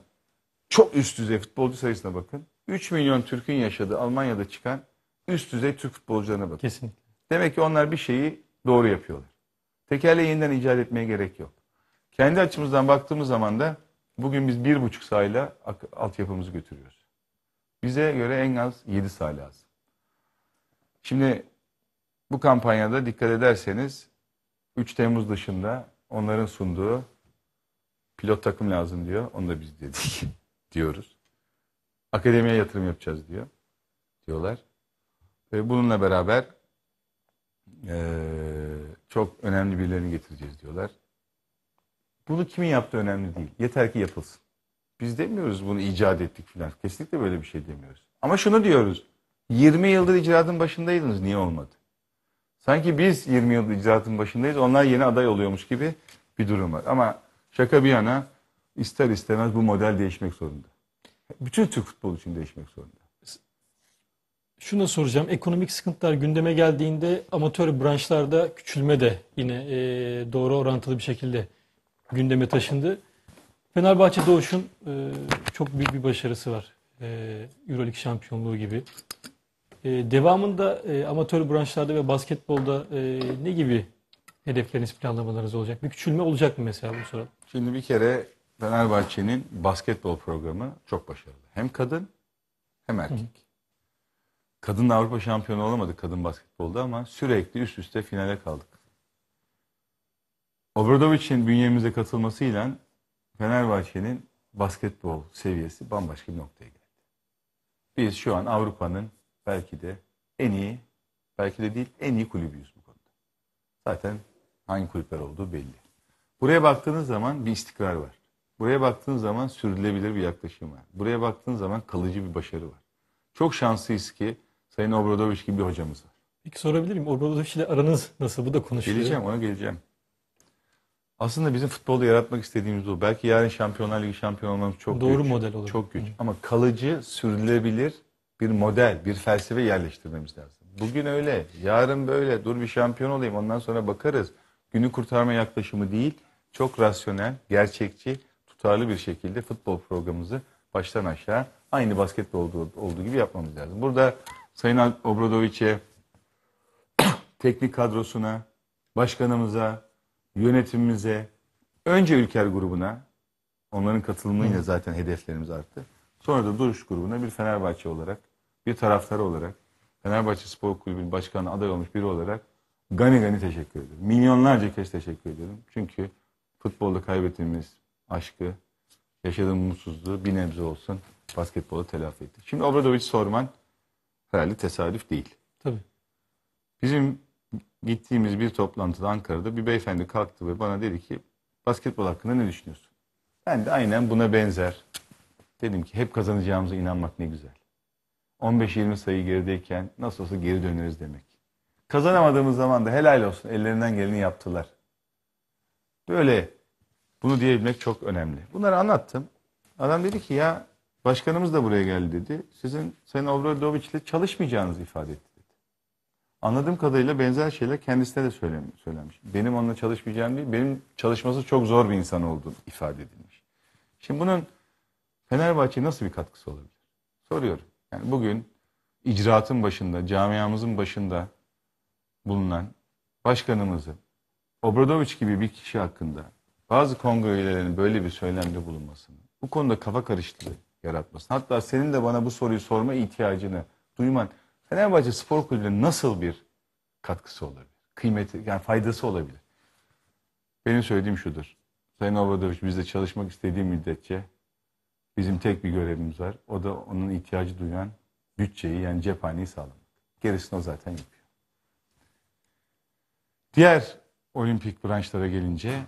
[SPEAKER 2] çok üst düzey futbolcu sayısına bakın. 3 milyon Türk'ün yaşadığı Almanya'da çıkan üst düzey Türk futbolcularına bakın. Kesinlikle. Demek ki onlar bir şeyi doğru yapıyorlar. Tekerleği yeniden icat etmeye gerek yok. Kendi açımızdan baktığımız zaman da Bugün biz bir buçuk sahayla altyapımızı götürüyoruz. Bize göre en az yedi saha lazım. Şimdi bu kampanyada dikkat ederseniz 3 Temmuz dışında onların sunduğu pilot takım lazım diyor. Onu da biz dedik diyoruz. Akademiye yatırım yapacağız diyor. Diyorlar. Ve bununla beraber e, çok önemli birilerini getireceğiz diyorlar. Bunu kimin yaptığı önemli değil. Yeter ki yapılsın. Biz demiyoruz bunu icat ettik filan. Kesinlikle böyle bir şey demiyoruz. Ama şunu diyoruz. 20 yıldır icraatın başındaydınız. Niye olmadı? Sanki biz 20 yıldır icraatın başındayız. Onlar yeni aday oluyormuş gibi bir durum var. Ama şaka bir yana ister istemez bu model değişmek zorunda. Bütün Türk futbolu için değişmek zorunda.
[SPEAKER 1] Şunu soracağım. Ekonomik sıkıntılar gündeme geldiğinde amatör branşlarda küçülme de yine doğru orantılı bir şekilde gündeme taşındı. Fenerbahçe Doğuş'un e, çok büyük bir başarısı var. E, Euroleague şampiyonluğu gibi. E, devamında e, amatör branşlarda ve basketbolda e, ne gibi hedefleriniz, planlamalarınız olacak? Bir küçülme olacak mı mesela bu soru?
[SPEAKER 2] Şimdi bir kere Fenerbahçe'nin basketbol programı çok başarılı. Hem kadın hem erkek. Hı. Kadın da Avrupa şampiyonu olamadı kadın basketbolda ama sürekli üst üste finale kaldık. Obradovic'in bünyemize katılmasıyla Fenerbahçe'nin basketbol seviyesi bambaşka bir noktaya geldi. Biz şu an Avrupa'nın belki de en iyi, belki de değil en iyi kulübüyüz bu konuda. Zaten hangi kulüpler olduğu belli. Buraya baktığınız zaman bir istikrar var. Buraya baktığınız zaman sürdürülebilir bir yaklaşım var. Buraya baktığınız zaman kalıcı bir başarı var. Çok şanslıyız ki Sayın Obradoviç gibi bir hocamız var.
[SPEAKER 1] Peki sorabilir miyim? Obradoviç ile aranız nasıl? Bu da konuşuluyor. Geleceğim ona
[SPEAKER 2] geleceğim. Aslında bizim futbolda yaratmak istediğimiz o. Belki yarın Şampiyonlar Ligi şampiyon olmamız çok Doğru güç. model olur. Çok güç. Hı. Ama kalıcı, sürdürülebilir bir model, bir felsefe yerleştirmemiz lazım. Bugün öyle, yarın böyle. Dur bir şampiyon olayım ondan sonra bakarız. Günü kurtarma yaklaşımı değil, çok rasyonel, gerçekçi, tutarlı bir şekilde futbol programımızı baştan aşağı aynı basketbol olduğu, olduğu gibi yapmamız lazım. Burada Sayın Obradoviç'e, teknik kadrosuna, başkanımıza, yönetimimize, önce Ülker grubuna, onların katılımıyla zaten hedeflerimiz arttı. Sonra da Duruş grubuna bir Fenerbahçe olarak, bir taraftar olarak, Fenerbahçe Spor Kulübü'nün başkanı aday olmuş biri olarak gani gani teşekkür ediyorum. Milyonlarca kez teşekkür ediyorum Çünkü futbolda kaybettiğimiz aşkı, yaşadığım mutsuzluğu bir nebze olsun basketbola telafi etti. Şimdi Obradoviç sorman herhalde tesadüf değil. Tabii. Bizim gittiğimiz bir toplantıda Ankara'da bir beyefendi kalktı ve bana dedi ki basketbol hakkında ne düşünüyorsun? Ben de aynen buna benzer. Dedim ki hep kazanacağımıza inanmak ne güzel. 15-20 sayı gerideyken nasıl olsa geri döneriz demek. Kazanamadığımız zaman da helal olsun ellerinden geleni yaptılar. Böyle bunu diyebilmek çok önemli. Bunları anlattım. Adam dedi ki ya başkanımız da buraya geldi dedi. Sizin Sayın Obradoviç ile çalışmayacağınızı ifade etti. Anladığım kadarıyla benzer şeyler kendisine de söylemiş. Benim onunla çalışmayacağım değil, benim çalışması çok zor bir insan olduğunu ifade edilmiş. Şimdi bunun Fenerbahçe'ye nasıl bir katkısı olabilir? Soruyorum. Yani bugün icraatın başında, camiamızın başında bulunan başkanımızın Obradoviç gibi bir kişi hakkında bazı kongre üyelerinin böyle bir söylemde bulunmasını, bu konuda kafa karışıklığı yaratmasını, hatta senin de bana bu soruyu sorma ihtiyacını duyman Fenerbahçe Spor Kulübü'ne nasıl bir katkısı olabilir? Kıymeti, yani faydası olabilir. Benim söylediğim şudur. Sayın Obradoviç bizde çalışmak istediği müddetçe bizim tek bir görevimiz var. O da onun ihtiyacı duyan bütçeyi yani cephaneyi sağlamak. Gerisini o zaten yapıyor. Diğer olimpik branşlara gelince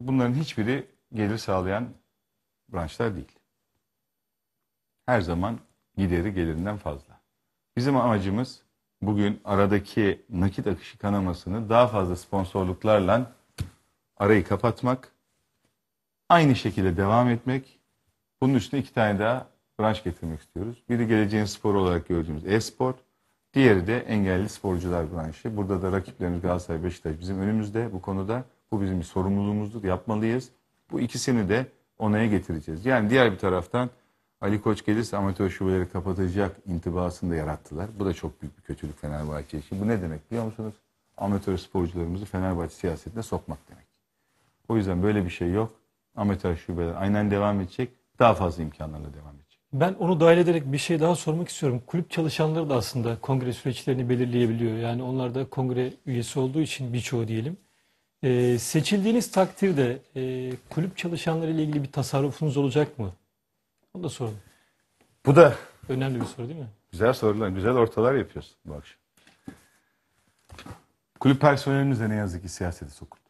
[SPEAKER 2] bunların hiçbiri gelir sağlayan branşlar değil. Her zaman gideri gelirinden fazla. Bizim amacımız bugün aradaki nakit akışı kanamasını daha fazla sponsorluklarla arayı kapatmak, aynı şekilde devam etmek. Bunun üstüne iki tane daha branş getirmek istiyoruz. Biri geleceğin sporu olarak gördüğümüz e-spor, diğeri de engelli sporcular branşı. Burada da rakiplerimiz Galatasaray, Beşiktaş bizim önümüzde bu konuda. Bu bizim bir sorumluluğumuzdur, yapmalıyız. Bu ikisini de onaya getireceğiz. Yani diğer bir taraftan Ali Koç gelirse amatör şubeleri kapatacak intibasını da yarattılar. Bu da çok büyük bir kötülük Fenerbahçe için. Bu ne demek biliyor musunuz? Amatör sporcularımızı Fenerbahçe siyasetine sokmak demek. O yüzden böyle bir şey yok. Amatör şubeler aynen devam edecek. Daha fazla imkanlarla devam
[SPEAKER 1] edecek. Ben onu dahil ederek bir şey daha sormak istiyorum. Kulüp çalışanları da aslında kongre süreçlerini belirleyebiliyor. Yani onlar da kongre üyesi olduğu için birçoğu diyelim. Ee, seçildiğiniz takdirde e, kulüp çalışanları ile ilgili bir tasarrufunuz olacak mı? Onu da soralım. Bu da Önemli bir soru değil mi?
[SPEAKER 2] güzel sorular, güzel ortalar yapıyoruz bu akşam. Kulüp personelimiz de ne yazık ki siyaseti sokuldu.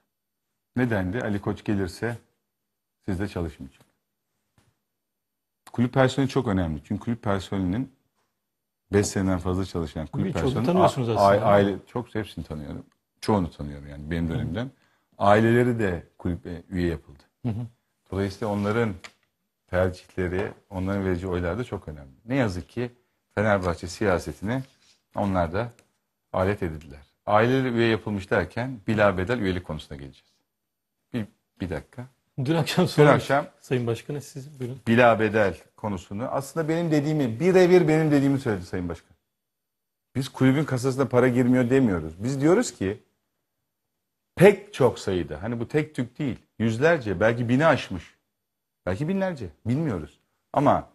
[SPEAKER 2] Nedendi? Ali Koç gelirse sizde çalışmayacak. Kulüp personeli çok önemli. Çünkü kulüp personelinin 5 seneden fazla çalışan kulüp personeli... tanıyorsunuz aslında. Aile, çok hepsini tanıyorum. Çoğunu tanıyorum yani benim dönemden. Aileleri de kulüp üye yapıldı. Dolayısıyla onların tercihleri, onların vereceği oylar da çok önemli. Ne yazık ki Fenerbahçe siyasetini onlar da alet edildiler. Aileleri üye yapılmış derken bilabedel bedel üyelik konusuna geleceğiz. Bir, bir dakika.
[SPEAKER 1] Dün akşam Dün akşam Sayın Başkan'a siz buyurun.
[SPEAKER 2] Bila konusunu aslında benim dediğimi birebir benim dediğimi söyledi Sayın Başkan. Biz kulübün kasasına para girmiyor demiyoruz. Biz diyoruz ki pek çok sayıda hani bu tek tük değil yüzlerce belki bini aşmış Belki binlerce. Bilmiyoruz. Ama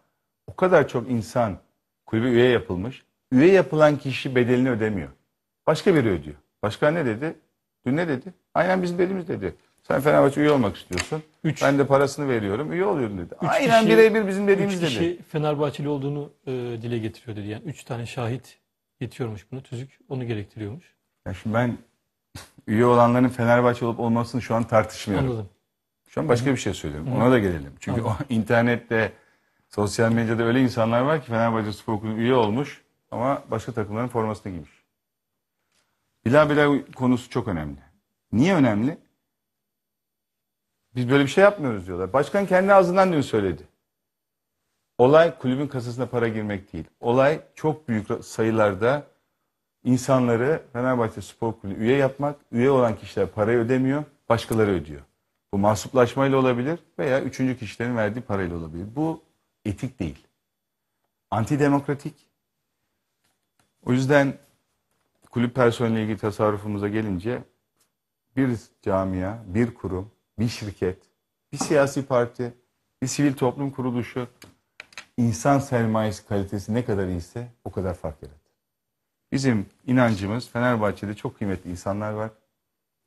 [SPEAKER 2] o kadar çok insan kulübe üye yapılmış. Üye yapılan kişi bedelini ödemiyor. Başka biri ödüyor. Başkan ne dedi? Dün ne dedi? Aynen bizim dediğimiz dedi. Sen Fenerbahçe üye olmak istiyorsun. Üç, ben de parasını veriyorum. Üye oluyorum dedi. Üç Aynen birebir bizim dediğimiz üç kişi dedi.
[SPEAKER 1] Fenerbahçeli olduğunu e, dile getiriyor dedi. Yani üç tane şahit yetiyormuş bunu. Tüzük onu gerektiriyormuş.
[SPEAKER 2] Ya şimdi ben üye olanların Fenerbahçe olup olmasını şu an tartışmıyorum. Anladım. Şu an başka Hı -hı. bir şey söylüyorum. Ona da gelelim. Çünkü o internette, sosyal medyada öyle insanlar var ki Fenerbahçe Spor Kulübü üye olmuş ama başka takımların formasına giymiş. Bila bila konusu çok önemli. Niye önemli? Biz böyle bir şey yapmıyoruz diyorlar. Başkan kendi ağzından dün söyledi. Olay kulübün kasasına para girmek değil. Olay çok büyük sayılarda insanları Fenerbahçe Spor Kulübü üye yapmak. Üye olan kişiler parayı ödemiyor, başkaları ödüyor. Bu mahsuplaşmayla olabilir veya üçüncü kişilerin verdiği parayla olabilir. Bu etik değil. Antidemokratik. O yüzden kulüp personeli ilgili tasarrufumuza gelince bir camia, bir kurum, bir şirket, bir siyasi parti, bir sivil toplum kuruluşu insan sermayesi kalitesi ne kadar iyiyse o kadar fark yaratır. Bizim inancımız Fenerbahçe'de çok kıymetli insanlar var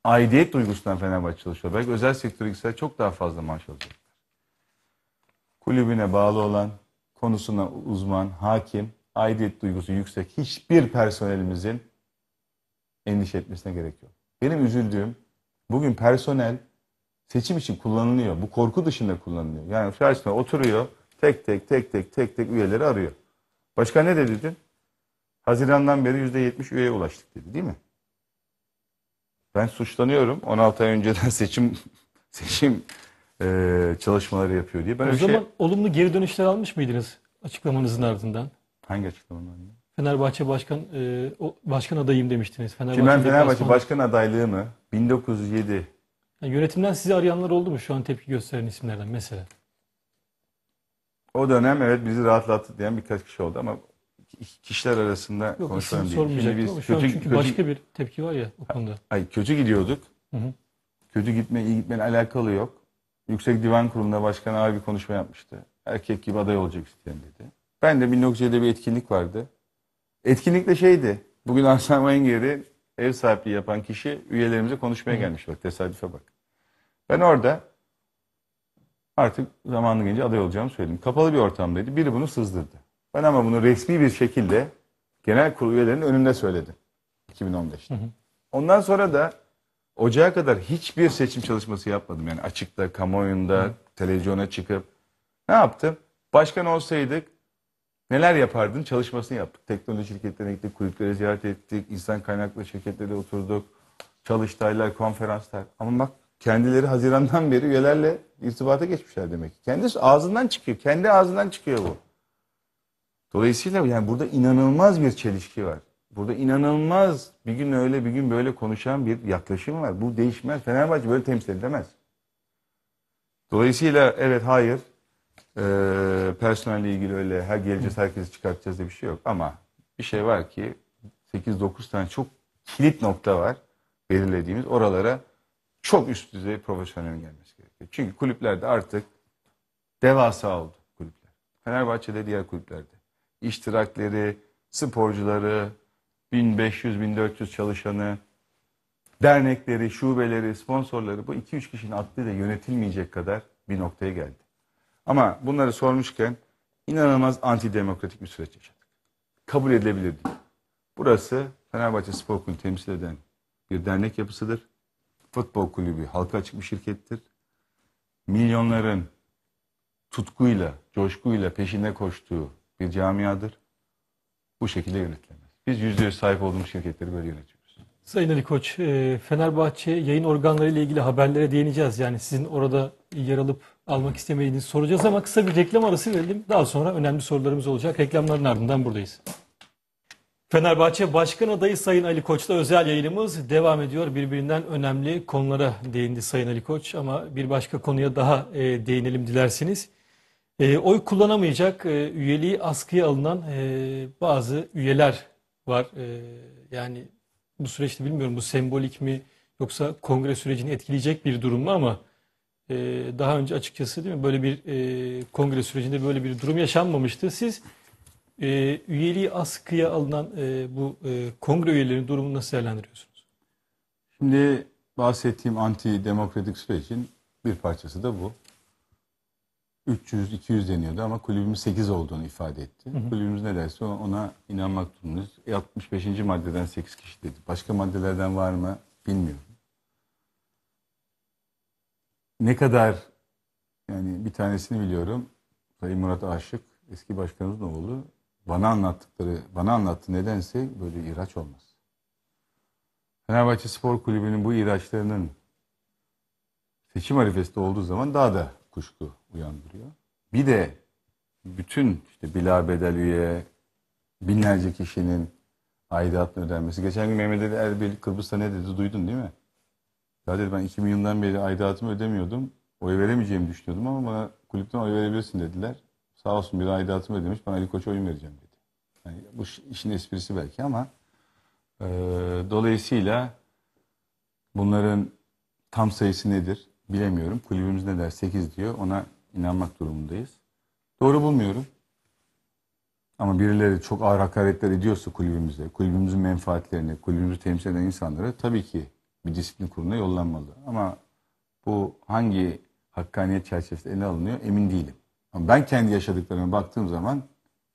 [SPEAKER 2] aidiyet duygusundan Fenerbahçe çalışıyor. Belki özel sektör gitseler çok daha fazla maaş alacaklar. Kulübüne bağlı olan, konusuna uzman, hakim, aidiyet duygusu yüksek hiçbir personelimizin endişe etmesine gerek yok. Benim üzüldüğüm bugün personel seçim için kullanılıyor. Bu korku dışında kullanılıyor. Yani Fenerbahçe oturuyor tek tek tek tek tek tek üyeleri arıyor. Başka ne dedi dün? Hazirandan beri %70 üyeye ulaştık dedi değil mi? Ben suçlanıyorum 16 ay önceden seçim seçim e, çalışmaları yapıyor diye. Ben o zaman şey...
[SPEAKER 1] olumlu geri dönüşler almış mıydınız açıklamanızın ardından?
[SPEAKER 2] Hangi açıklamanın
[SPEAKER 1] Fenerbahçe başkan e, o, başkan adayım demiştiniz. Fenerbahçe Şimdi ben Fenerbahçe sonra... başkan
[SPEAKER 2] mı? 1907
[SPEAKER 1] yani yönetimden sizi arayanlar oldu mu şu an tepki gösteren isimlerden mesela?
[SPEAKER 2] O dönem evet bizi rahatlattı diyen birkaç kişi oldu ama kişiler arasında Yok, değil. diye. Sormayacaktım biz kötü, çünkü kötü, başka bir tepki var ya o konuda. Ay kötü gidiyorduk. Hı hı. Kötü gitme, iyi gitmenin alakalı yok. Yüksek Divan Kurulu'nda başkan ağır bir konuşma yapmıştı. Erkek gibi aday olacak isteyen dedi. Ben de 1907'de bir etkinlik vardı. Etkinlik de şeydi. Bugün Arslan Wenger'i ev sahipliği yapan kişi üyelerimize konuşmaya gelmiş. Bak tesadüfe bak. Ben orada artık zamanı gelince aday olacağımı söyledim. Kapalı bir ortamdaydı. Biri bunu sızdırdı. Ben ama bunu resmi bir şekilde genel kurul üyelerinin önünde söyledim. 2015'te. Hı hı. Ondan sonra da ocağa kadar hiçbir seçim çalışması yapmadım. Yani açıkta, kamuoyunda, hı. televizyona çıkıp. Ne yaptım? Başkan olsaydık neler yapardın? Çalışmasını yaptık. Teknoloji şirketlerine gittik, kulüpleri ziyaret ettik, insan kaynaklı şirketlere oturduk. Çalıştaylar, konferanslar. Ama bak kendileri Haziran'dan beri üyelerle irtibata geçmişler demek ki. Kendisi ağzından çıkıyor. Kendi ağzından çıkıyor bu. Dolayısıyla yani burada inanılmaz bir çelişki var. Burada inanılmaz bir gün öyle bir gün böyle konuşan bir yaklaşım var. Bu değişmez. Fenerbahçe böyle temsil edilemez. Dolayısıyla evet hayır e, personelle ilgili öyle her geleceğiz herkesi çıkartacağız diye bir şey yok. Ama bir şey var ki 8-9 tane çok kilit nokta var belirlediğimiz oralara çok üst düzey profesyonelin gelmesi gerekiyor. Çünkü kulüplerde artık devasa oldu kulüpler. Fenerbahçe'de diğer kulüplerde iştirakleri, sporcuları, 1500-1400 çalışanı, dernekleri, şubeleri, sponsorları bu 2-3 kişinin aklıyla yönetilmeyecek kadar bir noktaya geldi. Ama bunları sormuşken inanılmaz antidemokratik bir süreç yaşadık. Kabul edilebilir değil. Burası Fenerbahçe Spor Kulübü temsil eden bir dernek yapısıdır. Futbol kulübü halka açık bir şirkettir. Milyonların tutkuyla, coşkuyla peşinde koştuğu bir camiadır. Bu şekilde yönetilemez. Biz yüzde yüz sahip olduğumuz şirketleri böyle yönetiyoruz.
[SPEAKER 1] Sayın Ali Koç, e, Fenerbahçe yayın organları ile ilgili haberlere değineceğiz. Yani sizin orada yer alıp almak istemediğinizi soracağız ama kısa bir reklam arası verelim. Daha sonra önemli sorularımız olacak. Reklamların ardından buradayız. Fenerbahçe Başkan Adayı Sayın Ali Koç'la özel yayınımız devam ediyor. Birbirinden önemli konulara değindi Sayın Ali Koç ama bir başka konuya daha e, değinelim dilerseniz. E, oy kullanamayacak e, üyeliği askıya alınan e, bazı üyeler var. E, yani bu süreçte bilmiyorum bu sembolik mi yoksa kongre sürecini etkileyecek bir durum mu ama e, daha önce açıkçası değil mi böyle bir e, kongre sürecinde böyle bir durum yaşanmamıştı. Siz e, üyeliği askıya alınan e, bu e, kongre üyelerinin durumunu nasıl değerlendiriyorsunuz?
[SPEAKER 2] Şimdi bahsettiğim anti demokratik sürecin bir parçası da bu. 300-200 deniyordu ama kulübümüz 8 olduğunu ifade etti. Hı hı. Kulübümüz ne derse ona inanmak durumundayız. 65. E, maddeden 8 kişi dedi. Başka maddelerden var mı bilmiyorum. Ne kadar yani bir tanesini biliyorum. Sayın Murat Aşık eski başkanımızın oğlu bana anlattıkları bana anlattı nedense böyle ihraç olmaz. Fenerbahçe Spor Kulübü'nün bu ihraçlarının seçim arifesinde olduğu zaman daha da kuşku uyandırıyor. Bir de bütün işte bila bedel üye, binlerce kişinin aidatını ödenmesi. Geçen gün Mehmet Ali Erbil Kıbrıs'ta ne dedi duydun değil mi? Ya dedi ben 2000 yılından beri aidatımı ödemiyordum. Oy veremeyeceğimi düşünüyordum ama bana kulüpten oy verebilirsin dediler. Sağ olsun bir aidatımı ödemiş bana Ali Koç'a oyun vereceğim dedi. Yani bu işin esprisi belki ama e, dolayısıyla bunların tam sayısı nedir? bilemiyorum. Kulübümüz ne der? 8 diyor. Ona inanmak durumundayız. Doğru bulmuyorum. Ama birileri çok ağır hakaretler ediyorsa kulübümüze, kulübümüzün menfaatlerini kulübümüzü temsil eden insanlara tabii ki bir disiplin kuruluna yollanmalı. Ama bu hangi hakkaniyet çerçevesinde ele alınıyor emin değilim. Ama ben kendi yaşadıklarıma baktığım zaman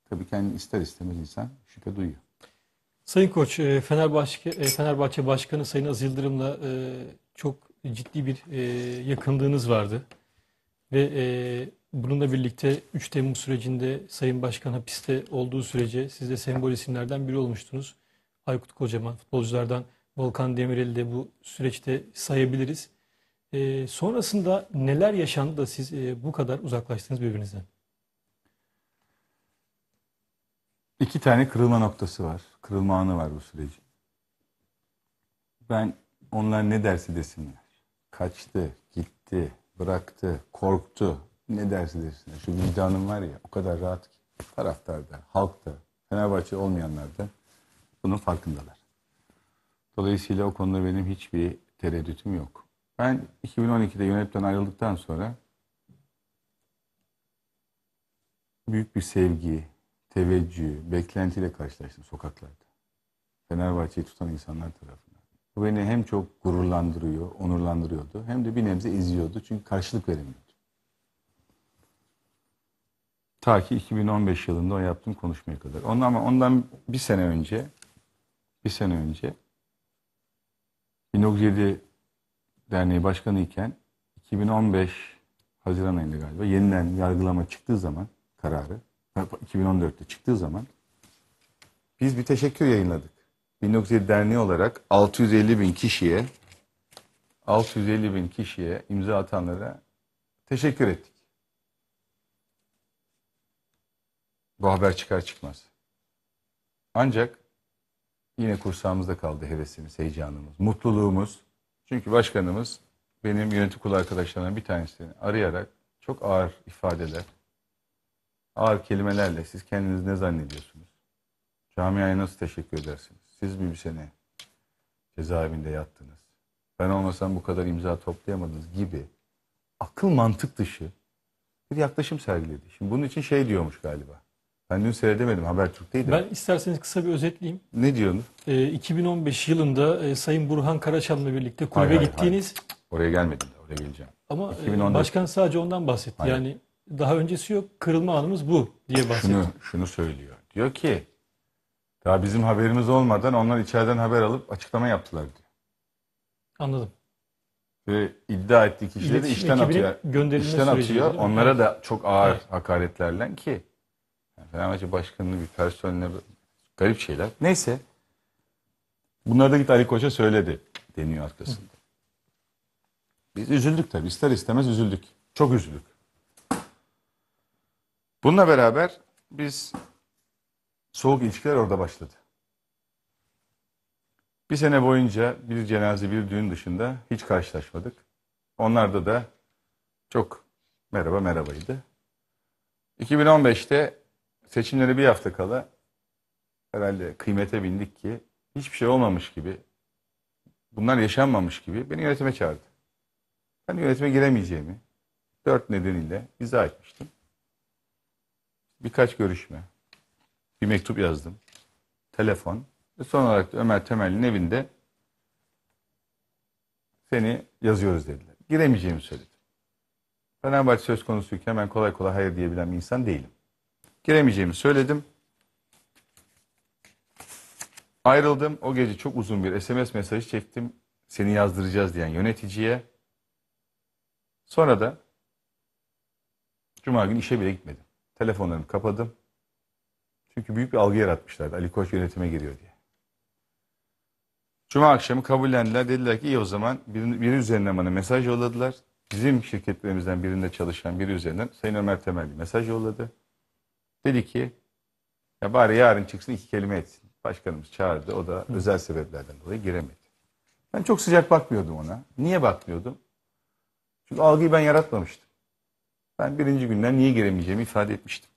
[SPEAKER 2] tabii kendi ister istemez insan şüphe duyuyor.
[SPEAKER 1] Sayın Koç, e, Fenerbahçe, e, Fenerbahçe Başkanı Sayın Aziz Yıldırım'la e, çok ciddi bir e, yakınlığınız vardı. Ve e, bununla birlikte 3 Temmuz sürecinde Sayın Başkan hapiste olduğu sürece siz de sembol isimlerden biri olmuştunuz. Aykut Kocaman, futbolculardan Volkan Demirel'i de bu süreçte sayabiliriz. E, sonrasında neler yaşandı da siz e, bu kadar uzaklaştınız birbirinizden?
[SPEAKER 2] İki tane kırılma noktası var. Kırılma anı var bu sürecin. Ben onlar ne dersi desinler kaçtı, gitti, bıraktı, korktu. Ne dersi dersine. Şu vicdanım var ya o kadar rahat ki taraftarda, halkta, Fenerbahçe olmayanlar da bunun farkındalar. Dolayısıyla o konuda benim hiçbir tereddütüm yok. Ben 2012'de yönetimden ayrıldıktan sonra büyük bir sevgi, teveccüh, beklentiyle karşılaştım sokaklarda. Fenerbahçe'yi tutan insanlar tarafından. Bu beni hem çok gururlandırıyor, onurlandırıyordu hem de bir nebze izliyordu çünkü karşılık veremiyordu. Ta ki 2015 yılında o yaptığım konuşmaya kadar. Ondan ama ondan bir sene önce bir sene önce 1907 Derneği Başkanı iken 2015 Haziran ayında galiba yeniden yargılama çıktığı zaman kararı 2014'te çıktığı zaman biz bir teşekkür yayınladık. 1907 Derneği olarak 650 bin kişiye 650 bin kişiye imza atanlara teşekkür ettik. Bu haber çıkar çıkmaz. Ancak yine kursağımızda kaldı hevesimiz, heyecanımız, mutluluğumuz. Çünkü başkanımız benim yönetim kurulu arkadaşlarımdan bir tanesini arayarak çok ağır ifadeler, ağır kelimelerle siz kendiniz ne zannediyorsunuz? Camiaya nasıl teşekkür edersiniz? Siz bir sene cezaevinde yattınız? Ben olmasam bu kadar imza toplayamadınız gibi akıl mantık dışı bir yaklaşım sergiledi. Şimdi bunun için şey diyormuş galiba. Ben dün seyredemedim Habertürk'teydi. Ben isterseniz kısa bir özetleyeyim. Ne diyorsunuz?
[SPEAKER 1] E, ee, 2015 yılında e, Sayın Burhan Karaçan'la birlikte kulübe hayır, hayır, gittiğiniz...
[SPEAKER 2] Hayır. Oraya gelmedim de oraya geleceğim. Ama 2014... E, başkan
[SPEAKER 1] sadece ondan bahsetti. Hayır. Yani daha öncesi yok kırılma anımız bu diye bahsetti. Şunu,
[SPEAKER 2] şunu söylüyor. Diyor ki daha bizim haberimiz olmadan onlar içeriden haber alıp açıklama yaptılar diyor. Anladım. Ve iddia ettiği kişileri de İletişim işten atıyor. gönderilme İşten atıyor. değil mi? Onlara da çok ağır Evet. hakaretlerle ki yani Fenerbahçe başkanını bir personeline garip şeyler. Neyse. Bunları da git Ali Koç'a söyledi deniyor arkasında. Biz üzüldük tabii. ister istemez üzüldük. Çok üzüldük. Bununla beraber biz soğuk ilişkiler orada başladı. Bir sene boyunca bir cenaze, bir düğün dışında hiç karşılaşmadık. Onlarda da çok merhaba merhabaydı. 2015'te seçimleri bir hafta kala herhalde kıymete bindik ki hiçbir şey olmamış gibi, bunlar yaşanmamış gibi beni yönetime çağırdı. Ben yönetime giremeyeceğimi dört nedeniyle izah etmiştim. Birkaç görüşme, bir mektup yazdım. Telefon. Ve son olarak da Ömer Temel'in evinde seni yazıyoruz dediler. Giremeyeceğimi söyledim. Fenerbahçe söz konusuyken hemen kolay kolay hayır diyebilen bir insan değilim. Giremeyeceğimi söyledim. Ayrıldım. O gece çok uzun bir SMS mesajı çektim. Seni yazdıracağız diyen yöneticiye. Sonra da Cuma günü işe bile gitmedim. Telefonlarımı kapadım. Çünkü büyük bir algı yaratmışlardı. Ali Koç yönetime giriyor diye. Cuma akşamı kabullendiler. Dediler ki iyi o zaman biri, biri üzerinden bana mesaj yolladılar. Bizim şirketlerimizden birinde çalışan biri üzerinden Sayın Ömer Temel bir mesaj yolladı. Dedi ki ya bari yarın çıksın iki kelime etsin. Başkanımız çağırdı. O da Hı. özel sebeplerden dolayı giremedi. Ben çok sıcak bakmıyordum ona. Niye bakmıyordum? Çünkü algıyı ben yaratmamıştım. Ben birinci günden niye giremeyeceğimi ifade etmiştim.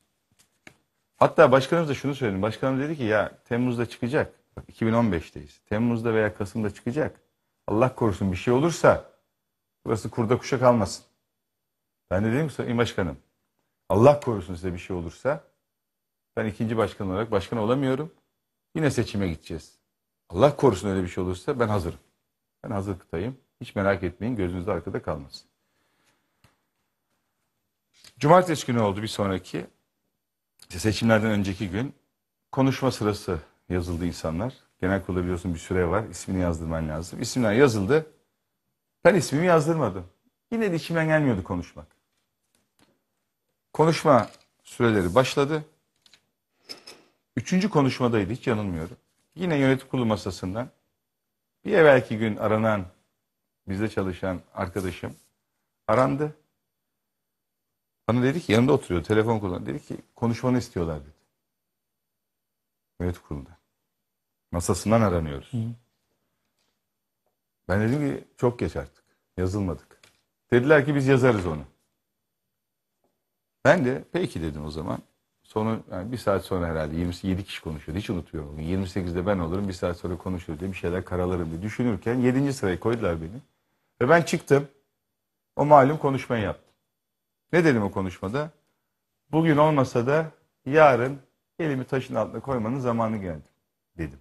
[SPEAKER 2] Hatta başkanımız da şunu söyledi. Başkanım dedi ki ya Temmuz'da çıkacak. 2015'teyiz. Temmuz'da veya Kasım'da çıkacak. Allah korusun bir şey olursa burası kurda kuşa kalmasın. Ben de dedim ki Sayın Başkanım Allah korusun size bir şey olursa ben ikinci başkan olarak başkan olamıyorum. Yine seçime gideceğiz. Allah korusun öyle bir şey olursa ben hazırım. Ben hazır kıtayım. Hiç merak etmeyin gözünüzde arkada kalmasın. Cumartesi günü oldu bir sonraki seçimlerden önceki gün konuşma sırası yazıldı insanlar. Genel kurulda biliyorsun bir süre var. İsmini yazdırman lazım. İsimler yazıldı. Ben ismimi yazdırmadım. Yine de içimden gelmiyordu konuşmak. Konuşma süreleri başladı. Üçüncü konuşmadaydı hiç yanılmıyorum. Yine yönetim kurulu masasından bir evvelki gün aranan bizde çalışan arkadaşım arandı. Bana dedi ki yanında oturuyor telefon kullan. Dedi ki konuşmanı istiyorlar dedi. Millet kurulda. Masasından aranıyoruz. Hı. Ben dedim ki çok geç artık. Yazılmadık. Dediler ki biz yazarız onu. Ben de peki dedim o zaman. Sonu yani bir saat sonra herhalde 27 kişi konuşuyordu. Hiç unutmuyorum. 28'de ben olurum bir saat sonra konuşuyor diye bir şeyler karalarım diye düşünürken 7. sırayı koydular beni. Ve ben çıktım. O malum konuşmayı yaptı. Ne dedim o konuşmada? Bugün olmasa da yarın elimi taşın altına koymanın zamanı geldi dedim.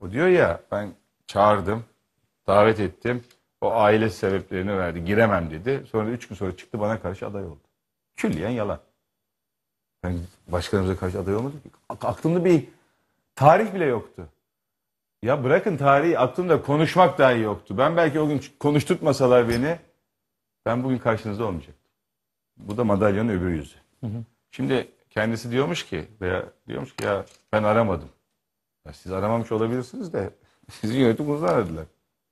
[SPEAKER 2] O diyor ya ben çağırdım, davet ettim. O aile sebeplerini verdi. Giremem dedi. Sonra üç gün sonra çıktı bana karşı aday oldu. Külliyen yalan. Ben yani başkanımıza karşı aday olmadım ki. Aklımda bir tarih bile yoktu. Ya bırakın tarihi aklımda konuşmak dahi yoktu. Ben belki o gün konuşturtmasalar beni ben bugün karşınızda olmayacağım. Bu da madalyonun öbür yüzü. Hı hı. Şimdi kendisi diyormuş ki veya diyormuş ki ya ben aramadım. Ya siz aramamış olabilirsiniz de sizin yönetiminizden aradılar.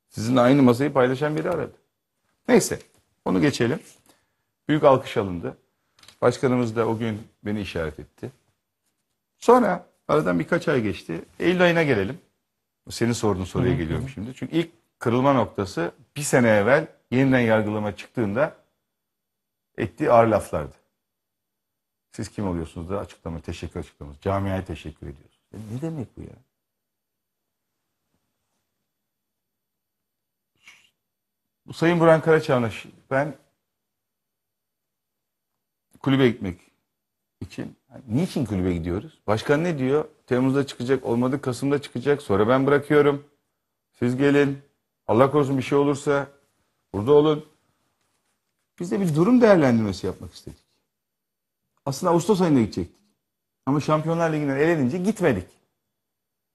[SPEAKER 2] Sizin aynı masayı paylaşan biri aradı. Neyse onu geçelim. Büyük alkış alındı. Başkanımız da o gün beni işaret etti. Sonra aradan birkaç ay geçti. Eylül ayına gelelim. Senin sorduğun soruya hı hı. geliyorum şimdi. Çünkü ilk kırılma noktası bir sene evvel yeniden yargılama çıktığında ettiği ağır laflardı. Siz kim oluyorsunuz da açıklama, teşekkür açıklaması. Camiaya teşekkür ediyoruz. Ya e, ne demek bu ya? Bu Sayın Buran Karaçağnaş, ben kulübe gitmek için. Yani niçin kulübe gidiyoruz? Başkan ne diyor? Temmuz'da çıkacak, olmadı Kasım'da çıkacak. Sonra ben bırakıyorum. Siz gelin. Allah korusun bir şey olursa burada olun. Biz de bir durum değerlendirmesi yapmak istedik. Aslında Ağustos ayında gidecektik. Ama Şampiyonlar Ligi'nden elenince gitmedik.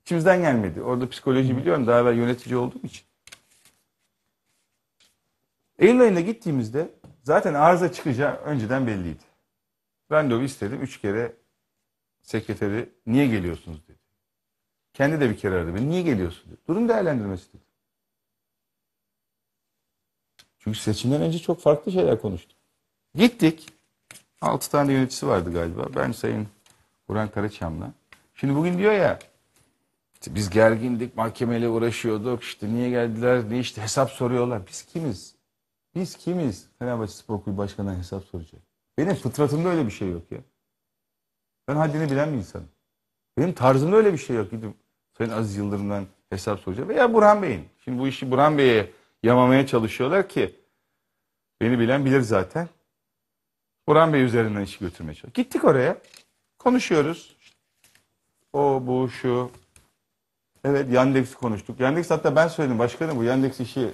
[SPEAKER 2] İçimizden gelmedi. Orada psikoloji biliyorum. Daha evvel yönetici olduğum için. Eylül ayında gittiğimizde zaten arıza çıkacağı önceden belliydi. Ben de Randevu istedim. Üç kere sekreteri niye geliyorsunuz dedi. Kendi de bir kere aradı beni. Niye geliyorsun dedi. Durum değerlendirmesi dedi. Çünkü seçimden önce çok farklı şeyler konuştuk. Gittik. Altı tane yöneticisi vardı galiba. Ben Sayın Burhan Karaçam'la. Şimdi bugün diyor ya işte biz gergindik, mahkemeyle uğraşıyorduk. İşte niye geldiler, ne işte hesap soruyorlar. Biz kimiz? Biz kimiz? Fenerbahçe Spor Kulübü Başkanı'na hesap soracak. Benim fıtratımda öyle bir şey yok ya. Ben haddini bilen bir insanım. Benim tarzımda öyle bir şey yok. Gidip Sayın Aziz Yıldırım'dan hesap soracağım Veya Burhan Bey'in. Şimdi bu işi Burhan Bey'e yamamaya çalışıyorlar ki Beni bilen bilir zaten. Burhan Bey üzerinden işi götürmeye çalışıyor. Gittik oraya. Konuşuyoruz. O, bu, şu. Evet Yandex'i konuştuk. Yandex hatta ben söyledim başkanım bu Yandex işi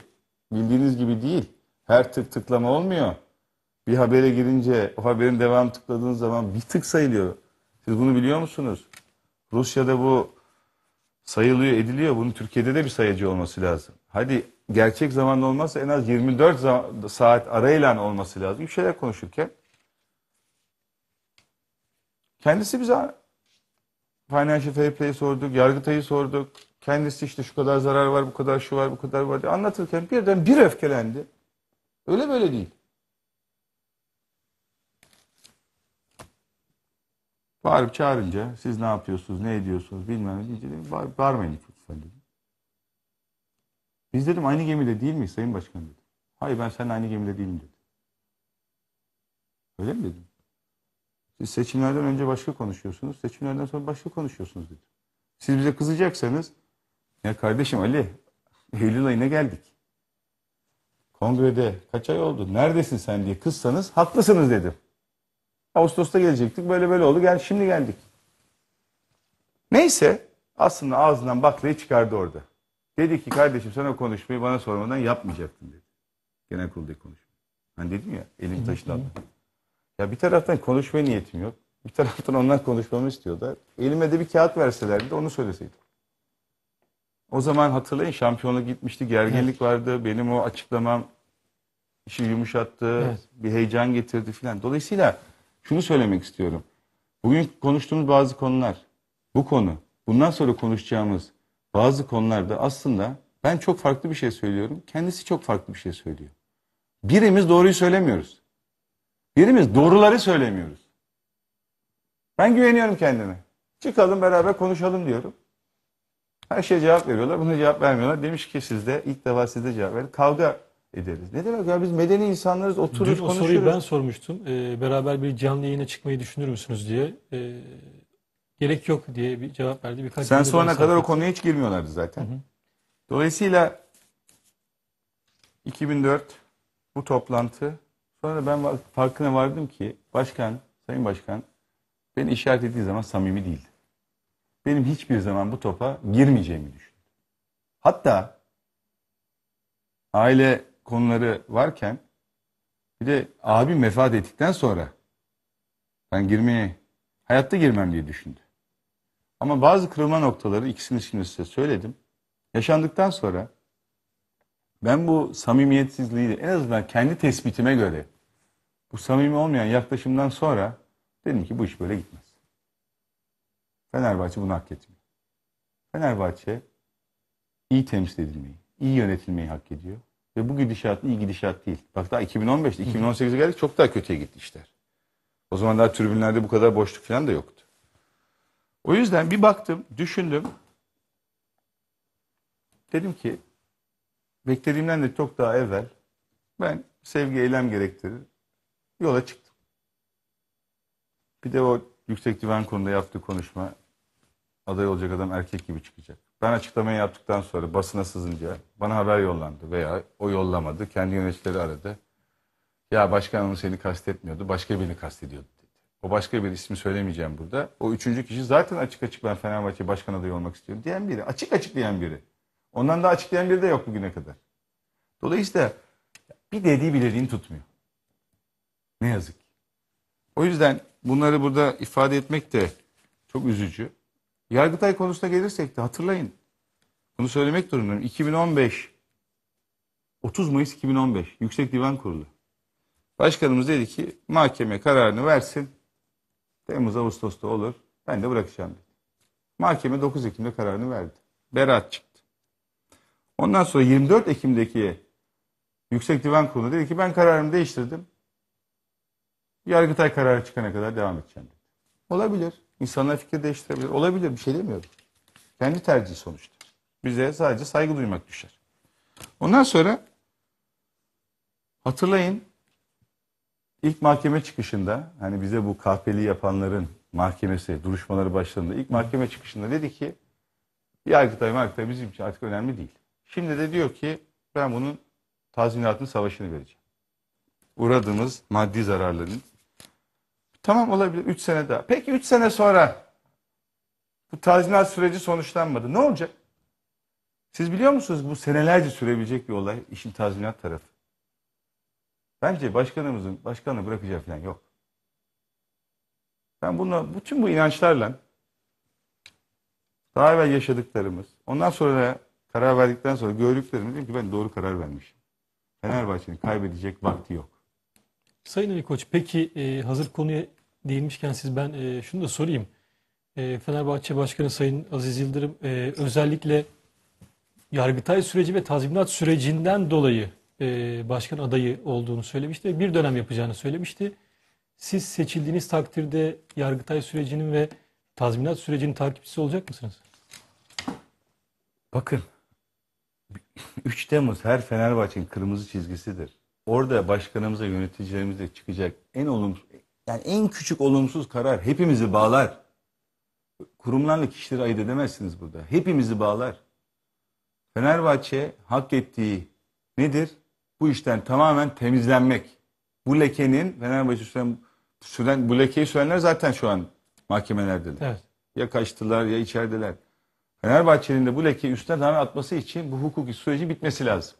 [SPEAKER 2] bildiğiniz gibi değil. Her tık tıklama olmuyor. Bir habere girince o haberin devam tıkladığınız zaman bir tık sayılıyor. Siz bunu biliyor musunuz? Rusya'da bu sayılıyor ediliyor. Bunun Türkiye'de de bir sayıcı olması lazım. Hadi gerçek zamanlı olmazsa en az 24 saat arayla olması lazım. Bir şeyler konuşurken. Kendisi bize Financial Fair Play'i sorduk, Yargıtay'ı sorduk. Kendisi işte şu kadar zarar var, bu kadar şu var, bu kadar var diye anlatırken birden bir öfkelendi. Öyle böyle değil. Bağırıp çağırınca siz ne yapıyorsunuz, ne ediyorsunuz bilmem ne deyince bağır, bağırmayın lütfen dedim. Biz dedim aynı gemide değil miyiz Sayın Başkan dedi. Hayır ben seninle aynı gemide değilim dedi. Öyle mi dedim? Siz seçimlerden önce başka konuşuyorsunuz, seçimlerden sonra başka konuşuyorsunuz dedim. Siz bize kızacaksanız, ya kardeşim Ali, Eylül ayına geldik. Kongrede kaç ay oldu, neredesin sen diye kızsanız haklısınız dedim. Ağustos'ta gelecektik, böyle böyle oldu, gel şimdi geldik. Neyse, aslında ağzından baklayı çıkardı orada. Dedi ki kardeşim sana konuşmayı bana sormadan yapmayacaktın dedi. Genel kuruldaki konuşma. Hani dedim ya elim taşın Ya bir taraftan konuşma niyetim yok. Bir taraftan ondan konuşmamı istiyorlar. Elime de bir kağıt verselerdi de onu söyleseydim. O zaman hatırlayın şampiyonluk gitmişti, gerginlik evet. vardı. Benim o açıklamam işi yumuşattı, evet. bir heyecan getirdi filan. Dolayısıyla şunu söylemek istiyorum. Bugün konuştuğumuz bazı konular, bu konu, bundan sonra konuşacağımız bazı konularda aslında ben çok farklı bir şey söylüyorum. Kendisi çok farklı bir şey söylüyor. Birimiz doğruyu söylemiyoruz. Birimiz doğruları söylemiyoruz. Ben güveniyorum kendime. Çıkalım beraber konuşalım diyorum. Her şeye cevap veriyorlar. Buna cevap vermiyorlar. Demiş ki sizde ilk defa sizde cevap verin. Kavga ederiz. Ne demek ya biz medeni insanlarız otururuz Dün konuşuruz. Dün soruyu ben sormuştum.
[SPEAKER 1] Ee, beraber bir canlı yayına çıkmayı düşünür müsünüz diye. Ee, gerek yok diye bir cevap verdi. Birkaç Sen sonuna kadar o
[SPEAKER 2] konuya hiç girmiyorlardı zaten. Hı hı. Dolayısıyla 2004 bu toplantı sonra ben farkına vardım ki başkan, sayın başkan beni işaret ettiği zaman samimi değildi. Benim hiçbir zaman bu topa girmeyeceğimi düşündü. Hatta aile konuları varken bir de abim vefat ettikten sonra ben girmeye hayatta girmem diye düşündü. Ama bazı kırılma noktaları ikisini şimdi size söyledim. Yaşandıktan sonra ben bu samimiyetsizliği de en azından kendi tespitime göre bu samimi olmayan yaklaşımdan sonra dedim ki bu iş böyle gitmez. Fenerbahçe bunu hak etmiyor. Fenerbahçe iyi temsil edilmeyi, iyi yönetilmeyi hak ediyor. Ve bu gidişat iyi gidişat değil. Bak daha 2015'te, 2018'e geldik çok daha kötüye gitti işler. O zaman daha tribünlerde bu kadar boşluk falan da yoktu. O yüzden bir baktım, düşündüm. Dedim ki beklediğimden de çok daha evvel ben sevgi eylem gerektirir. Yola çıktım. Bir de o yüksek divan konuda yaptığı konuşma aday olacak adam erkek gibi çıkacak. Ben açıklamayı yaptıktan sonra basına sızınca bana haber yollandı veya o yollamadı. Kendi yöneticileri aradı. Ya başkanım seni kastetmiyordu, başka birini kastediyordu. O başka bir ismi söylemeyeceğim burada. O üçüncü kişi zaten açık açık ben Fenerbahçe başkan adayı olmak istiyorum diyen biri. Açık açık diyen biri. Ondan daha açıklayan biri de yok bugüne kadar. Dolayısıyla bir dediği bilediğini tutmuyor. Ne yazık O yüzden bunları burada ifade etmek de çok üzücü. Yargıtay konusuna gelirsek de hatırlayın. Bunu söylemek durumundayım. 2015 30 Mayıs 2015 Yüksek Divan Kurulu. Başkanımız dedi ki mahkeme kararını versin. Temmuz Ağustos'ta olur. Ben de bırakacağım dedi. Mahkeme 9 Ekim'de kararını verdi. Berat çıktı. Ondan sonra 24 Ekim'deki Yüksek Divan Kurulu dedi ki ben kararımı değiştirdim. Yargıtay kararı çıkana kadar devam edeceğim dedi. Olabilir. İnsanlar fikir değiştirebilir. Olabilir bir şey demiyorum. Kendi tercihi sonuçta. Bize sadece saygı duymak düşer. Ondan sonra hatırlayın İlk mahkeme çıkışında hani bize bu kahpeli yapanların mahkemesi duruşmaları başladığında ilk mahkeme çıkışında dedi ki Yargıtay Markıtay bizim için artık önemli değil. Şimdi de diyor ki ben bunun tazminatını savaşını vereceğim. Uğradığımız maddi zararların. Tamam olabilir 3 sene daha. Peki 3 sene sonra bu tazminat süreci sonuçlanmadı. Ne olacak? Siz biliyor musunuz bu senelerce sürebilecek bir olay işin tazminat tarafı. Bence başkanımızın başkanı bırakacağı falan yok. Ben bununla, bütün bu inançlarla daha evvel yaşadıklarımız, ondan sonra karar verdikten sonra gördüklerimiz diyorum ki ben doğru karar vermişim. Fenerbahçe'nin kaybedecek vakti yok.
[SPEAKER 1] Sayın Ali Koç peki e, hazır konuya değinmişken siz ben e, şunu da sorayım. E, Fenerbahçe Başkanı Sayın Aziz Yıldırım özellikle yargıtay süreci ve tazminat sürecinden dolayı e, başkan adayı olduğunu söylemişti ve bir dönem yapacağını söylemişti. Siz seçildiğiniz takdirde Yargıtay sürecinin ve tazminat sürecinin takipçisi olacak mısınız?
[SPEAKER 2] Bakın 3 Temmuz her Fenerbahçe'nin kırmızı çizgisidir. Orada başkanımıza, yöneticilerimize çıkacak en olumsuz, yani en küçük olumsuz karar hepimizi bağlar. Kurumlarla kişileri ayırt edemezsiniz burada. Hepimizi bağlar. Fenerbahçe hak ettiği nedir? bu işten tamamen temizlenmek. Bu lekenin Fenerbahçe süren, süren bu lekeyi sürenler zaten şu an mahkemelerde. Evet. Ya kaçtılar ya içerideler. Fenerbahçe'nin de bu lekeyi üstüne tamamen atması için bu hukuki süreci bitmesi lazım.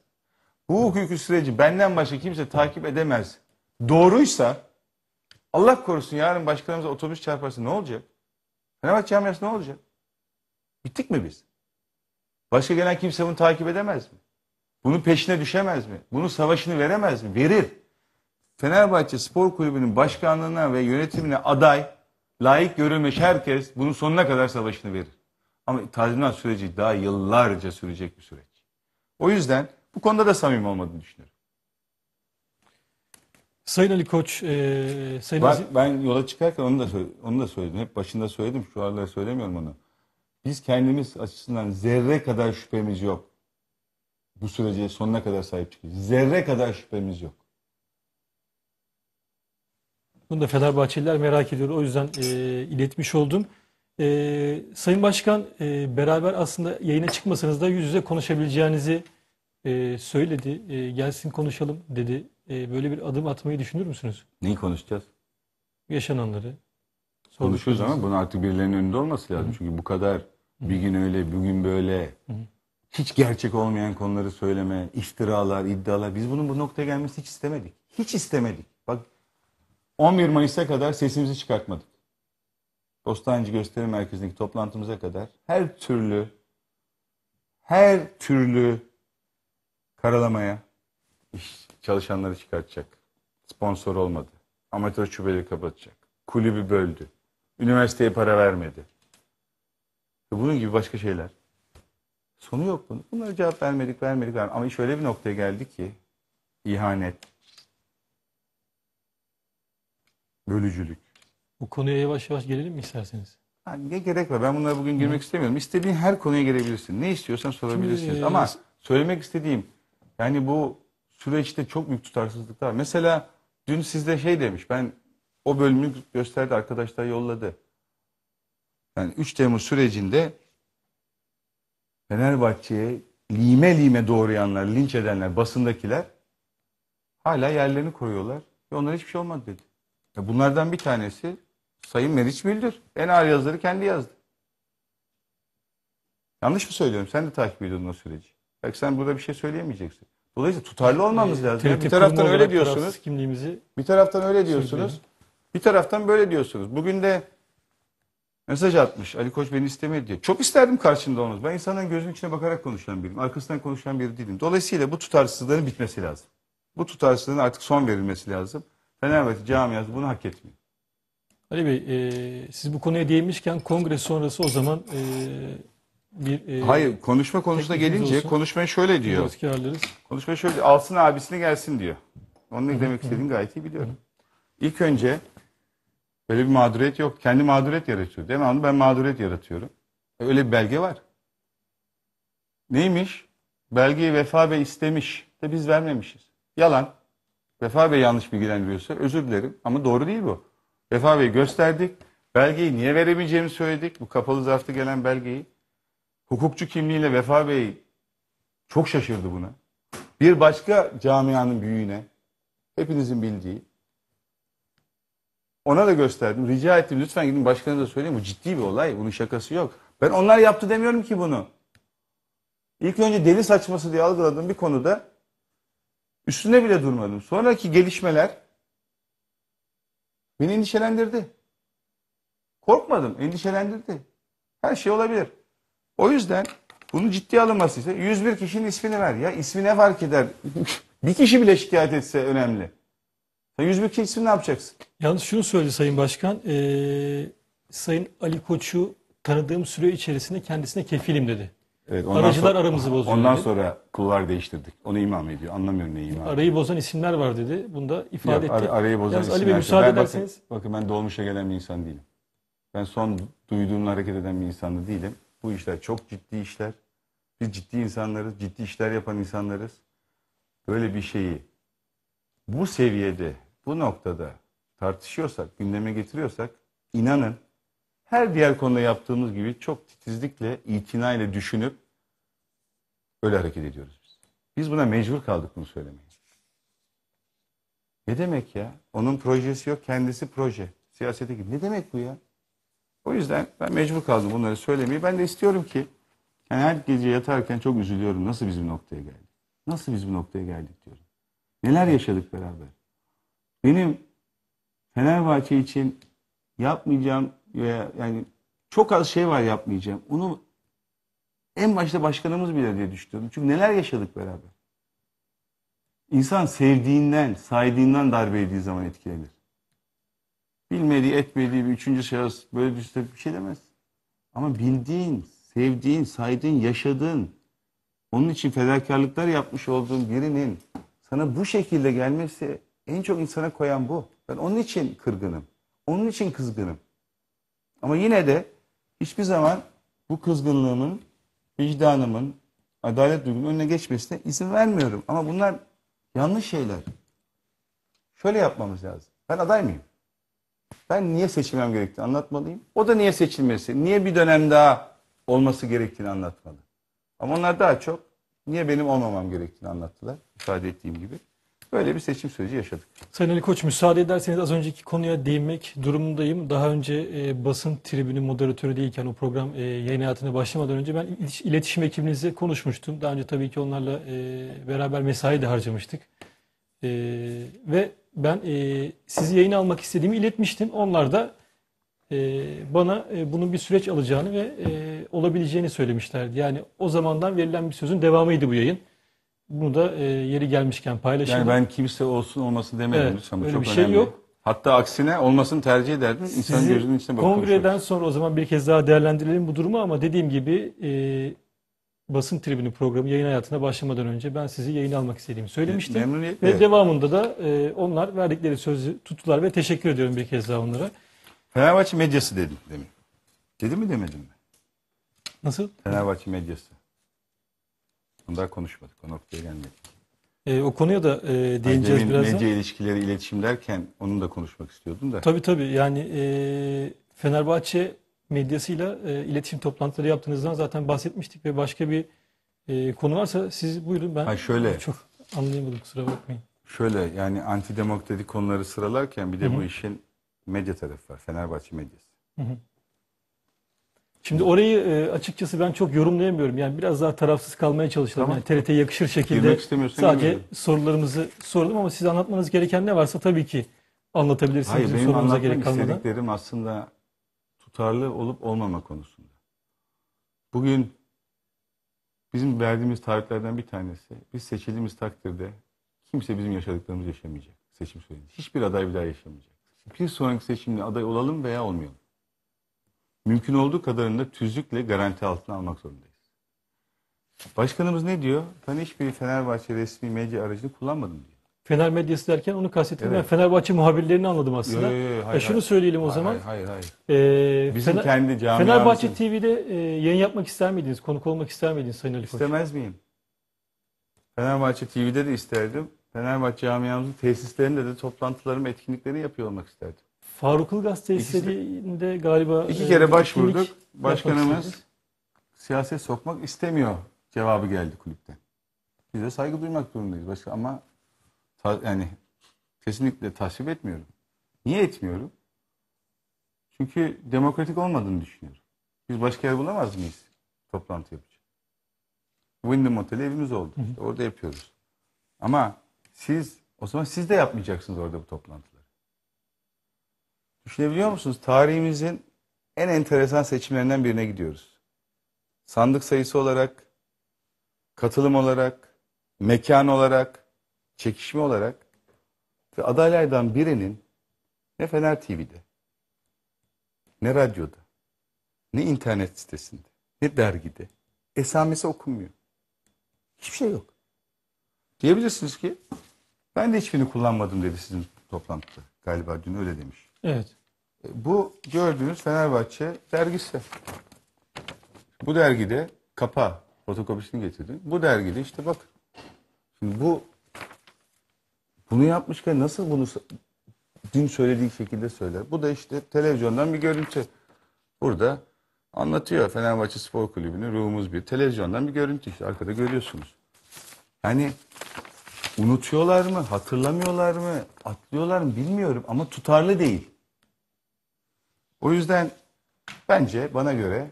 [SPEAKER 2] Bu hukuki süreci benden başka kimse takip edemez. Doğruysa Allah korusun yarın başkanımıza otobüs çarparsa ne olacak? Fenerbahçe camiası ne olacak? Bittik mi biz? Başka gelen kimse bunu takip edemez mi? Bunun peşine düşemez mi? Bunun savaşını veremez mi? Verir. Fenerbahçe Spor Kulübü'nün başkanlığına ve yönetimine aday, layık görülmüş herkes bunun sonuna kadar savaşını verir. Ama tazminat süreci daha yıllarca sürecek bir süreç. O yüzden bu konuda da samimi olmadığını düşünüyorum.
[SPEAKER 1] Sayın Ali Koç, e, Sayın ben,
[SPEAKER 2] ben yola çıkarken onu da onu da söyledim. Hep başında söyledim, şu aralar söylemiyorum onu. Biz kendimiz açısından zerre kadar şüphemiz yok bu sürece sonuna kadar sahip çıkacağız. Zerre kadar şüphemiz yok.
[SPEAKER 1] Bunu da Fenerbahçeliler merak ediyor. O yüzden e, iletmiş oldum. E, Sayın Başkan e, beraber aslında yayına çıkmasanız da yüz yüze konuşabileceğinizi e, söyledi. E, gelsin konuşalım dedi. E, böyle bir adım atmayı düşünür müsünüz?
[SPEAKER 2] Neyi konuşacağız?
[SPEAKER 1] Yaşananları. Konuşuyoruz ama
[SPEAKER 2] bunu artık birilerinin önünde olması lazım. Hı. Çünkü bu kadar bir gün öyle, bugün böyle. Hı hiç gerçek olmayan konuları söyleme, iftiralar, iddialar. Biz bunun bu noktaya gelmesini hiç istemedik. Hiç istemedik. Bak 11 Mayıs'a kadar sesimizi çıkartmadık. Bostancı Gösteri Merkezi'ndeki toplantımıza kadar her türlü her türlü karalamaya iş çalışanları çıkartacak. Sponsor olmadı. Amatör şubeleri kapatacak. Kulübü böldü. Üniversiteye para vermedi. Bunun gibi başka şeyler. Sonu yok bunun. Bunlara cevap vermedik, vermedik, vermedik. Ama şöyle bir noktaya geldi ki ihanet, bölücülük. Bu
[SPEAKER 1] konuya yavaş yavaş gelelim mi isterseniz?
[SPEAKER 2] Yani ne gerek var? Ben bunlara bugün girmek Hı. istemiyorum. İstediğin her konuya gelebilirsin. Ne istiyorsan sorabilirsiniz. Şimdi, e, Ama söylemek istediğim yani bu süreçte çok büyük tutarsızlıklar. Mesela dün sizde şey demiş. Ben o bölümü gösterdi arkadaşlar yolladı. Yani 3 Temmuz sürecinde Fenerbahçe'ye lime lime doğrayanlar, linç edenler, basındakiler hala yerlerini koruyorlar. Ve onlara hiçbir şey olmadı dedi. Ya e bunlardan bir tanesi Sayın Meriç Bildir. En ağır yazıları kendi yazdı. Yanlış mı söylüyorum? Sen de takip ediyordun o süreci. Belki sen burada bir şey söyleyemeyeceksin. Dolayısıyla tutarlı olmamız e, lazım. Bir taraftan öyle diyorsunuz. Kimliğimizi bir taraftan öyle diyorsunuz. Bir taraftan böyle diyorsunuz. Bugün de Mesaj atmış. Ali Koç beni istemedi diyor. Çok isterdim karşımda olmanız. Ben insanların gözünün içine bakarak konuşan biriyim. Arkasından konuşan biri değilim. Dolayısıyla bu tutarsızlığın bitmesi lazım. Bu tutarsızlığın artık son verilmesi lazım. Fenerbahçe camiası bunu hak etmiyor. Ali
[SPEAKER 1] Bey, e, siz bu konuya değinmişken kongre sonrası o zaman e, bir... E, Hayır, konuşma konusuna gelince olsun. konuşmaya şöyle diyor.
[SPEAKER 2] Konuşmaya şöyle alsın abisini gelsin diyor. Onun ne demek istediğini gayet iyi biliyorum. İlk önce Böyle bir mağduriyet yok. Kendi mağduriyet yaratıyor. Değil mi? Onu ben mağduriyet yaratıyorum. E, öyle bir belge var. Neymiş? Belgeyi Vefa Bey istemiş de biz vermemişiz. Yalan. Vefa Bey yanlış bilgilendiriyorsa özür dilerim ama doğru değil bu. Vefa Bey gösterdik. Belgeyi niye veremeyeceğimi söyledik. Bu kapalı zarfta gelen belgeyi. Hukukçu kimliğiyle Vefa Bey çok şaşırdı buna. Bir başka camianın büyüğüne, hepinizin bildiği, ona da gösterdim. Rica ettim. Lütfen gidin başkanı da söyleyin. Bu ciddi bir olay. Bunun şakası yok. Ben onlar yaptı demiyorum ki bunu. İlk önce deli saçması diye algıladığım bir konuda üstüne bile durmadım. Sonraki gelişmeler beni endişelendirdi. Korkmadım, endişelendirdi. Her şey olabilir. O yüzden bunu ciddiye alınması ise 101 kişinin ismini ver ya. ismi ne fark eder? bir kişi bile şikayet etse önemli. Sen 100 bin kişisini ne yapacaksın? Yalnız şunu söyledi Sayın Başkan.
[SPEAKER 1] E, Sayın Ali Koç'u tanıdığım süre içerisinde kendisine kefilim dedi.
[SPEAKER 2] Evet, ondan Aracılar sonra, aramızı bozuyor Ondan dedi. sonra kullar değiştirdik. Onu imam ediyor. Anlamıyorum neyi imam ediyor.
[SPEAKER 1] Arayı bozan isimler var dedi. Bunu da ifade Yok, etti. arayı bozan Yalnız Ali Bey isimler- müsaade Ben- bakın-
[SPEAKER 2] Bakın, ben dolmuşa gelen bir insan değilim. Ben son duyduğumla hareket eden bir insan da değilim. Bu işler çok ciddi işler. Biz ciddi insanlarız, ciddi işler yapan insanlarız. Böyle bir şeyi bu seviyede bu noktada tartışıyorsak, gündeme getiriyorsak inanın her diğer konuda yaptığımız gibi çok titizlikle, itinayla düşünüp öyle hareket ediyoruz biz. Biz buna mecbur kaldık bunu söylemeye. Ne demek ya? Onun projesi yok, kendisi proje. Siyasete gibi. Ne demek bu ya? O yüzden ben mecbur kaldım bunları söylemeyi. Ben de istiyorum ki yani her gece yatarken çok üzülüyorum. Nasıl biz bu noktaya geldik? Nasıl biz bu noktaya geldik diyorum. Neler yaşadık beraber? Benim Fenerbahçe için yapmayacağım veya yani çok az şey var yapmayacağım. Onu en başta başkanımız bile diye düşünüyorum. Çünkü neler yaşadık beraber. İnsan sevdiğinden, saydığından darbe yediği zaman etkilenir. Bilmediği, etmediği bir üçüncü şahıs böyle düşünse bir şey demez. Ama bildiğin, sevdiğin, saydığın, yaşadığın, onun için fedakarlıklar yapmış olduğun birinin sana bu şekilde gelmesi en çok insana koyan bu. Ben onun için kırgınım. Onun için kızgınım. Ama yine de hiçbir zaman bu kızgınlığımın, vicdanımın, adalet duygumun önüne geçmesine izin vermiyorum. Ama bunlar yanlış şeyler. Şöyle yapmamız lazım. Ben aday mıyım? Ben niye seçilmem gerektiğini anlatmalıyım. O da niye seçilmesi, niye bir dönem daha olması gerektiğini anlatmalı. Ama onlar daha çok niye benim olmamam gerektiğini anlattılar. ifade ettiğim gibi. Böyle bir seçim süreci yaşadık.
[SPEAKER 1] Sayın Ali Koç müsaade ederseniz az önceki konuya değinmek durumundayım. Daha önce e, basın tribünü moderatörü değilken o program e, yayın hayatına başlamadan önce ben iletişim ekibinizle konuşmuştum. Daha önce tabii ki onlarla e, beraber mesai de harcamıştık. E, ve ben e, sizi yayın almak istediğimi iletmiştim. Onlar da e, bana e, bunun bir süreç alacağını ve e, olabileceğini söylemişlerdi. Yani o zamandan verilen bir sözün devamıydı bu yayın. Bunu da e, yeri gelmişken paylaşayım. Yani ben
[SPEAKER 2] kimse olsun olmasın demedim evet, lütfen. Bu öyle çok bir şey önemli. şey yok. Hatta aksine olmasını tercih ederdim. İnsan gözünün içine bakıyor. Kongreden
[SPEAKER 1] konuşuruz. sonra o zaman bir kez daha değerlendirelim bu durumu ama dediğim gibi e, basın tribünü programı yayın hayatına başlamadan önce ben sizi yayın almak istediğimi söylemiştim. Memnuniyetle. Ve devamında da e, onlar verdikleri sözü tuttular ve teşekkür ediyorum bir kez daha onlara.
[SPEAKER 2] Fenerbahçe medyası dedim demin. Dedim mi demedim mi? Nasıl? Fenerbahçe medyası. Bunu daha konuşmadık. O noktaya gelmedik.
[SPEAKER 1] E, o konuya da e, değineceğiz Ay, birazdan. Medya
[SPEAKER 2] ilişkileri, iletişim derken onu da konuşmak istiyordum da. Tabii
[SPEAKER 1] tabii. Yani e, Fenerbahçe medyasıyla e, iletişim toplantıları yaptığınızdan zaten bahsetmiştik ve başka bir e, konu varsa siz buyurun ben ha, şöyle, çok anlayamadım kusura bakmayın.
[SPEAKER 2] Şöyle yani antidemokratik konuları sıralarken bir de Hı-hı. bu işin medya tarafı var. Fenerbahçe medyası.
[SPEAKER 1] Hı-hı. Şimdi orayı e, açıkçası ben çok yorumlayamıyorum. Yani biraz daha tarafsız kalmaya çalışalım. Tamam. Yani TRT'ye yakışır şekilde sadece girmedim. sorularımızı sordum ama siz anlatmanız gereken ne varsa tabii ki anlatabilirsiniz. Hayır, benim sorumuza gerek istediklerim
[SPEAKER 2] aslında tutarlı olup olmama konusunda. Bugün bizim verdiğimiz tarihlerden bir tanesi, biz seçildiğimiz takdirde kimse bizim yaşadıklarımızı yaşamayacak. Seçim sürecinde. Hiçbir aday bir daha yaşamayacak. Bir sonraki seçimde aday olalım veya olmayalım mümkün olduğu kadarında tüzükle garanti altına almak zorundayız. Başkanımız ne diyor? Ben hiçbir Fenerbahçe resmi medya aracını kullanmadım diyor.
[SPEAKER 1] Fener medyası derken onu kastettim. Evet. Ben
[SPEAKER 2] Fenerbahçe muhabirlerini anladım aslında. Yo, yo, yo, hayır, e şunu hayır. söyleyelim o zaman. Hayır
[SPEAKER 1] hayır. hayır. Ee, Bizim Fener, kendi camiamızın. Fenerbahçe TV'de e, yayın yapmak ister miydiniz? Konuk olmak ister miydiniz Sayın Ali Koç? İstemez miyim?
[SPEAKER 2] Fenerbahçe TV'de de isterdim. Fenerbahçe camiamızın tesislerinde de toplantılarım, etkinliklerini yapıyor olmak isterdim. Faruk Ilgaz
[SPEAKER 1] tesislerinde galiba... iki e, kere başvurduk. Başkanımız
[SPEAKER 2] siyaset sokmak istemiyor cevabı geldi kulüpten. Biz de saygı duymak durumundayız. Başka ama yani kesinlikle tasvip etmiyorum. Niye etmiyorum? Çünkü demokratik olmadığını düşünüyorum. Biz başka yer bulamaz mıyız toplantı yapacak? Wyndham Oteli evimiz oldu. İşte orada yapıyoruz. Ama siz o zaman siz de yapmayacaksınız orada bu toplantı. Düşünebiliyor musunuz? Tarihimizin en enteresan seçimlerinden birine gidiyoruz. Sandık sayısı olarak, katılım olarak, mekan olarak, çekişme olarak ve adaylardan birinin ne Fener TV'de, ne radyoda, ne internet sitesinde, ne dergide esamesi okunmuyor. Hiçbir şey yok. Diyebilirsiniz ki ben de hiçbirini kullanmadım dedi sizin toplantıda. Galiba dün öyle demiş. Evet. Bu gördüğünüz Fenerbahçe dergisi. Bu dergide kapa fotokopisini getirdim. Bu dergide işte bak. Şimdi bu bunu yapmışken nasıl bunu dün söylediği şekilde söyler. Bu da işte televizyondan bir görüntü. Burada anlatıyor Fenerbahçe Spor Kulübü'nün ruhumuz bir. Televizyondan bir görüntü işte arkada görüyorsunuz. Yani unutuyorlar mı, hatırlamıyorlar mı, atlıyorlar mı bilmiyorum ama tutarlı değil. O yüzden bence bana göre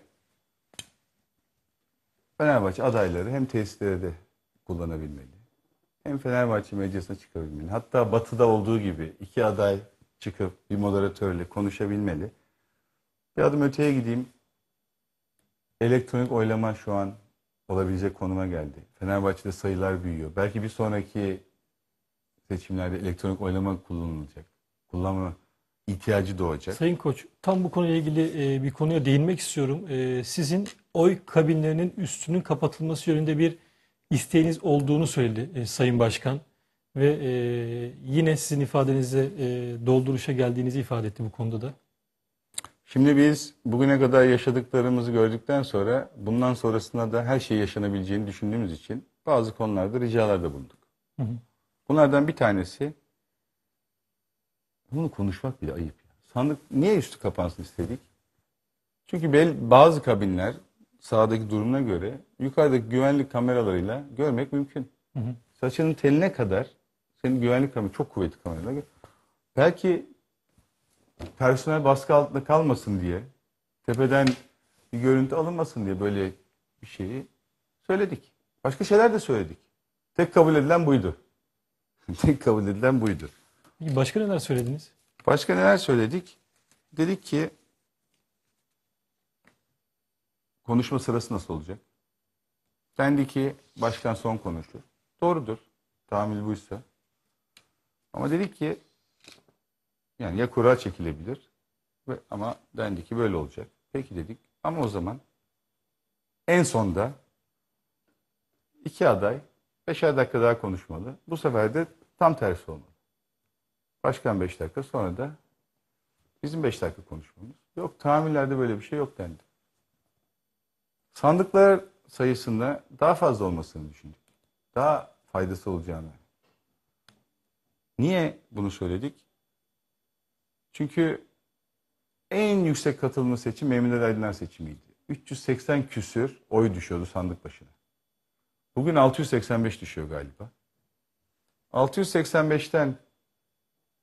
[SPEAKER 2] Fenerbahçe adayları hem tesislere de kullanabilmeli. Hem Fenerbahçe meclisine çıkabilmeli. Hatta batıda olduğu gibi iki aday çıkıp bir moderatörle konuşabilmeli. Bir adım öteye gideyim. Elektronik oylama şu an olabilecek konuma geldi. Fenerbahçe'de sayılar büyüyor. Belki bir sonraki seçimlerde elektronik oylama kullanılacak. Kullanma ihtiyacı doğacak. Sayın
[SPEAKER 1] Koç, tam bu konuyla ilgili e, bir konuya değinmek istiyorum. E, sizin oy kabinlerinin üstünün kapatılması yönünde bir isteğiniz olduğunu söyledi e, Sayın Başkan. Ve yine sizin ifadenize dolduruşa geldiğinizi ifade etti bu konuda da.
[SPEAKER 2] Şimdi biz bugüne kadar yaşadıklarımızı gördükten sonra bundan sonrasında da her şey yaşanabileceğini düşündüğümüz için bazı konularda ricalarda bulunduk. Hı hı. Bunlardan bir tanesi bunu konuşmak bile ayıp. Ya. Sandık niye üstü kapansın istedik? Çünkü bel, bazı kabinler sağdaki durumuna göre yukarıdaki güvenlik kameralarıyla görmek mümkün. Hı hı. Saçının teline kadar senin güvenlik kamerası çok kuvvetli kameralar. Belki personel baskı altında kalmasın diye tepeden bir görüntü alınmasın diye böyle bir şeyi söyledik. Başka şeyler de söyledik. Tek kabul edilen buydu. Tek kabul edilen buydu
[SPEAKER 1] başka neler söylediniz?
[SPEAKER 2] Başka neler söyledik? Dedik ki konuşma sırası nasıl olacak? Dendi ki başkan son konuşur. Doğrudur. Tahammül buysa. Ama dedik ki yani ya kura çekilebilir ve ama dendi ki böyle olacak. Peki dedik. Ama o zaman en sonda iki aday beşer dakika daha konuşmalı. Bu sefer de tam tersi olmalı. Başkan 5 dakika sonra da bizim 5 dakika konuşmamız. Yok tahammüllerde böyle bir şey yok dendi. Sandıklar sayısında daha fazla olmasını düşündük. Daha faydası olacağını. Niye bunu söyledik? Çünkü en yüksek katılımlı seçim Emine Aydınlar seçimiydi. 380 küsür oy düşüyordu sandık başına. Bugün 685 düşüyor galiba. 685'ten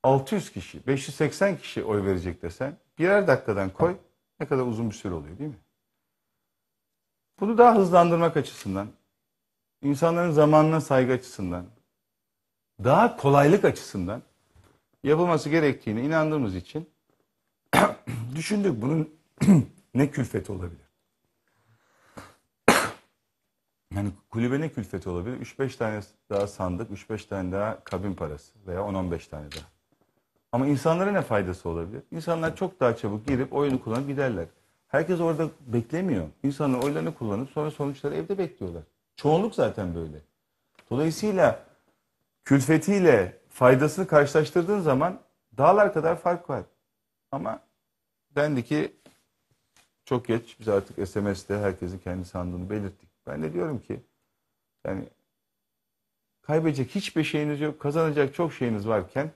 [SPEAKER 2] 600 kişi, 580 kişi oy verecek desen birer dakikadan koy ne kadar uzun bir süre oluyor değil mi? Bunu daha hızlandırmak açısından, insanların zamanına saygı açısından, daha kolaylık açısından yapılması gerektiğine inandığımız için düşündük bunun ne külfeti olabilir? Yani kulübe ne külfeti olabilir? 3-5 tane daha sandık, 3-5 tane daha kabin parası veya 10-15 tane daha. Ama insanlara ne faydası olabilir? İnsanlar çok daha çabuk girip oyunu kullanıp giderler. Herkes orada beklemiyor. İnsanlar oylarını kullanıp sonra sonuçları evde bekliyorlar. Çoğunluk zaten böyle. Dolayısıyla külfetiyle faydasını karşılaştırdığın zaman dağlar kadar fark var. Ama dendi ki çok geç biz artık SMS'te herkesin kendi sandığını belirttik. Ben de diyorum ki yani kaybedecek hiçbir şeyiniz yok. Kazanacak çok şeyiniz varken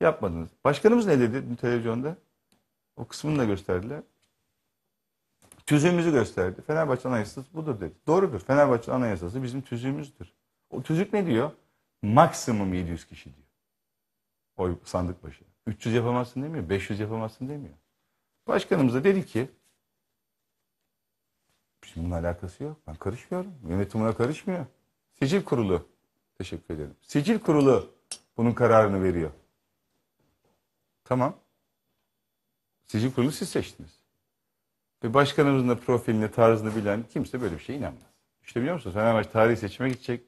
[SPEAKER 2] Yapmadınız. Başkanımız ne dedi dün televizyonda? O kısmını da gösterdiler. Tüzüğümüzü gösterdi. Fenerbahçe Anayasası budur dedi. Doğrudur. Fenerbahçe Anayasası bizim tüzüğümüzdür. O tüzük ne diyor? Maksimum 700 kişi diyor. Oy sandık başı. 300 yapamazsın demiyor. 500 yapamazsın demiyor. Başkanımız da dedi ki Şimdi bunun alakası yok. Ben karışmıyorum. Yönetim buna karışmıyor. Sicil kurulu. Teşekkür ederim. Sicil kurulu bunun kararını veriyor. Tamam. Seçim kurulu siz seçtiniz. Ve başkanımızın da profilini, tarzını bilen kimse böyle bir şeye inanmaz. İşte biliyor musunuz? Fenerbahçe tarihi seçime gidecek.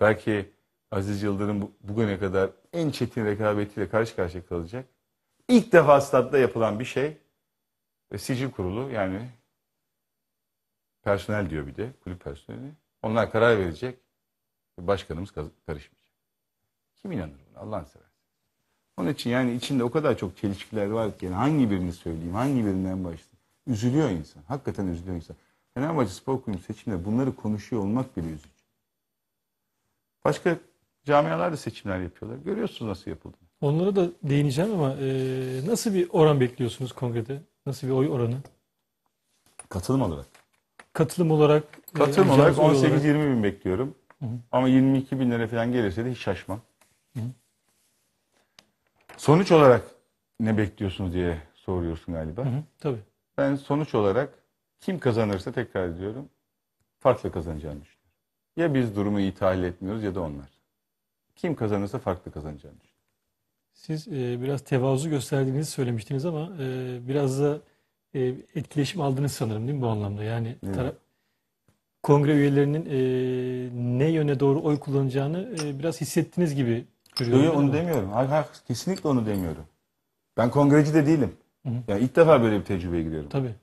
[SPEAKER 2] Belki Aziz Yıldırım bugüne kadar en çetin rekabetiyle karşı karşıya kalacak. İlk defa statta yapılan bir şey ve sicil kurulu yani personel diyor bir de kulüp personeli. Onlar karar verecek. Başkanımız karışmayacak. Kim inanır buna Allah'ın sever. Onun için yani içinde o kadar çok çelişkiler var ki yani hangi birini söyleyeyim, hangi birinden başlayayım. Üzülüyor insan. Hakikaten üzülüyor insan. Fenerbahçe Spor Kulübü seçiminde bunları konuşuyor olmak bile üzücü. Başka camialar da seçimler yapıyorlar. Görüyorsunuz nasıl yapıldığını.
[SPEAKER 1] Onlara da değineceğim ama e, nasıl bir oran bekliyorsunuz kongrede? Nasıl bir oy oranı? Katılım olarak. Katılım olarak. E, Katılım e, olarak 18-20
[SPEAKER 2] bin bekliyorum. Hı hı. Ama 22 bin falan gelirse de hiç şaşmam. Hı hı. Sonuç olarak ne bekliyorsunuz diye soruyorsun galiba. Hı hı, tabii. Ben sonuç olarak kim kazanırsa tekrar ediyorum farklı kazanacağını düşünüyorum. Ya biz durumu iyi etmiyoruz ya da onlar. Kim kazanırsa farklı kazanacağını düşünüyorum.
[SPEAKER 1] Siz e, biraz tevazu gösterdiğinizi söylemiştiniz ama e, biraz da e, etkileşim aldınız sanırım değil mi bu anlamda? Yani evet. kongre üyelerinin e, ne yöne doğru oy kullanacağını e, biraz hissettiniz gibi küçülttürüyor. Yok onu
[SPEAKER 2] demiyorum. Hayır, hayır, kesinlikle onu demiyorum. Ben kongreci de değilim. Hı hı. Yani ilk defa böyle bir tecrübeye giriyorum. Tabii.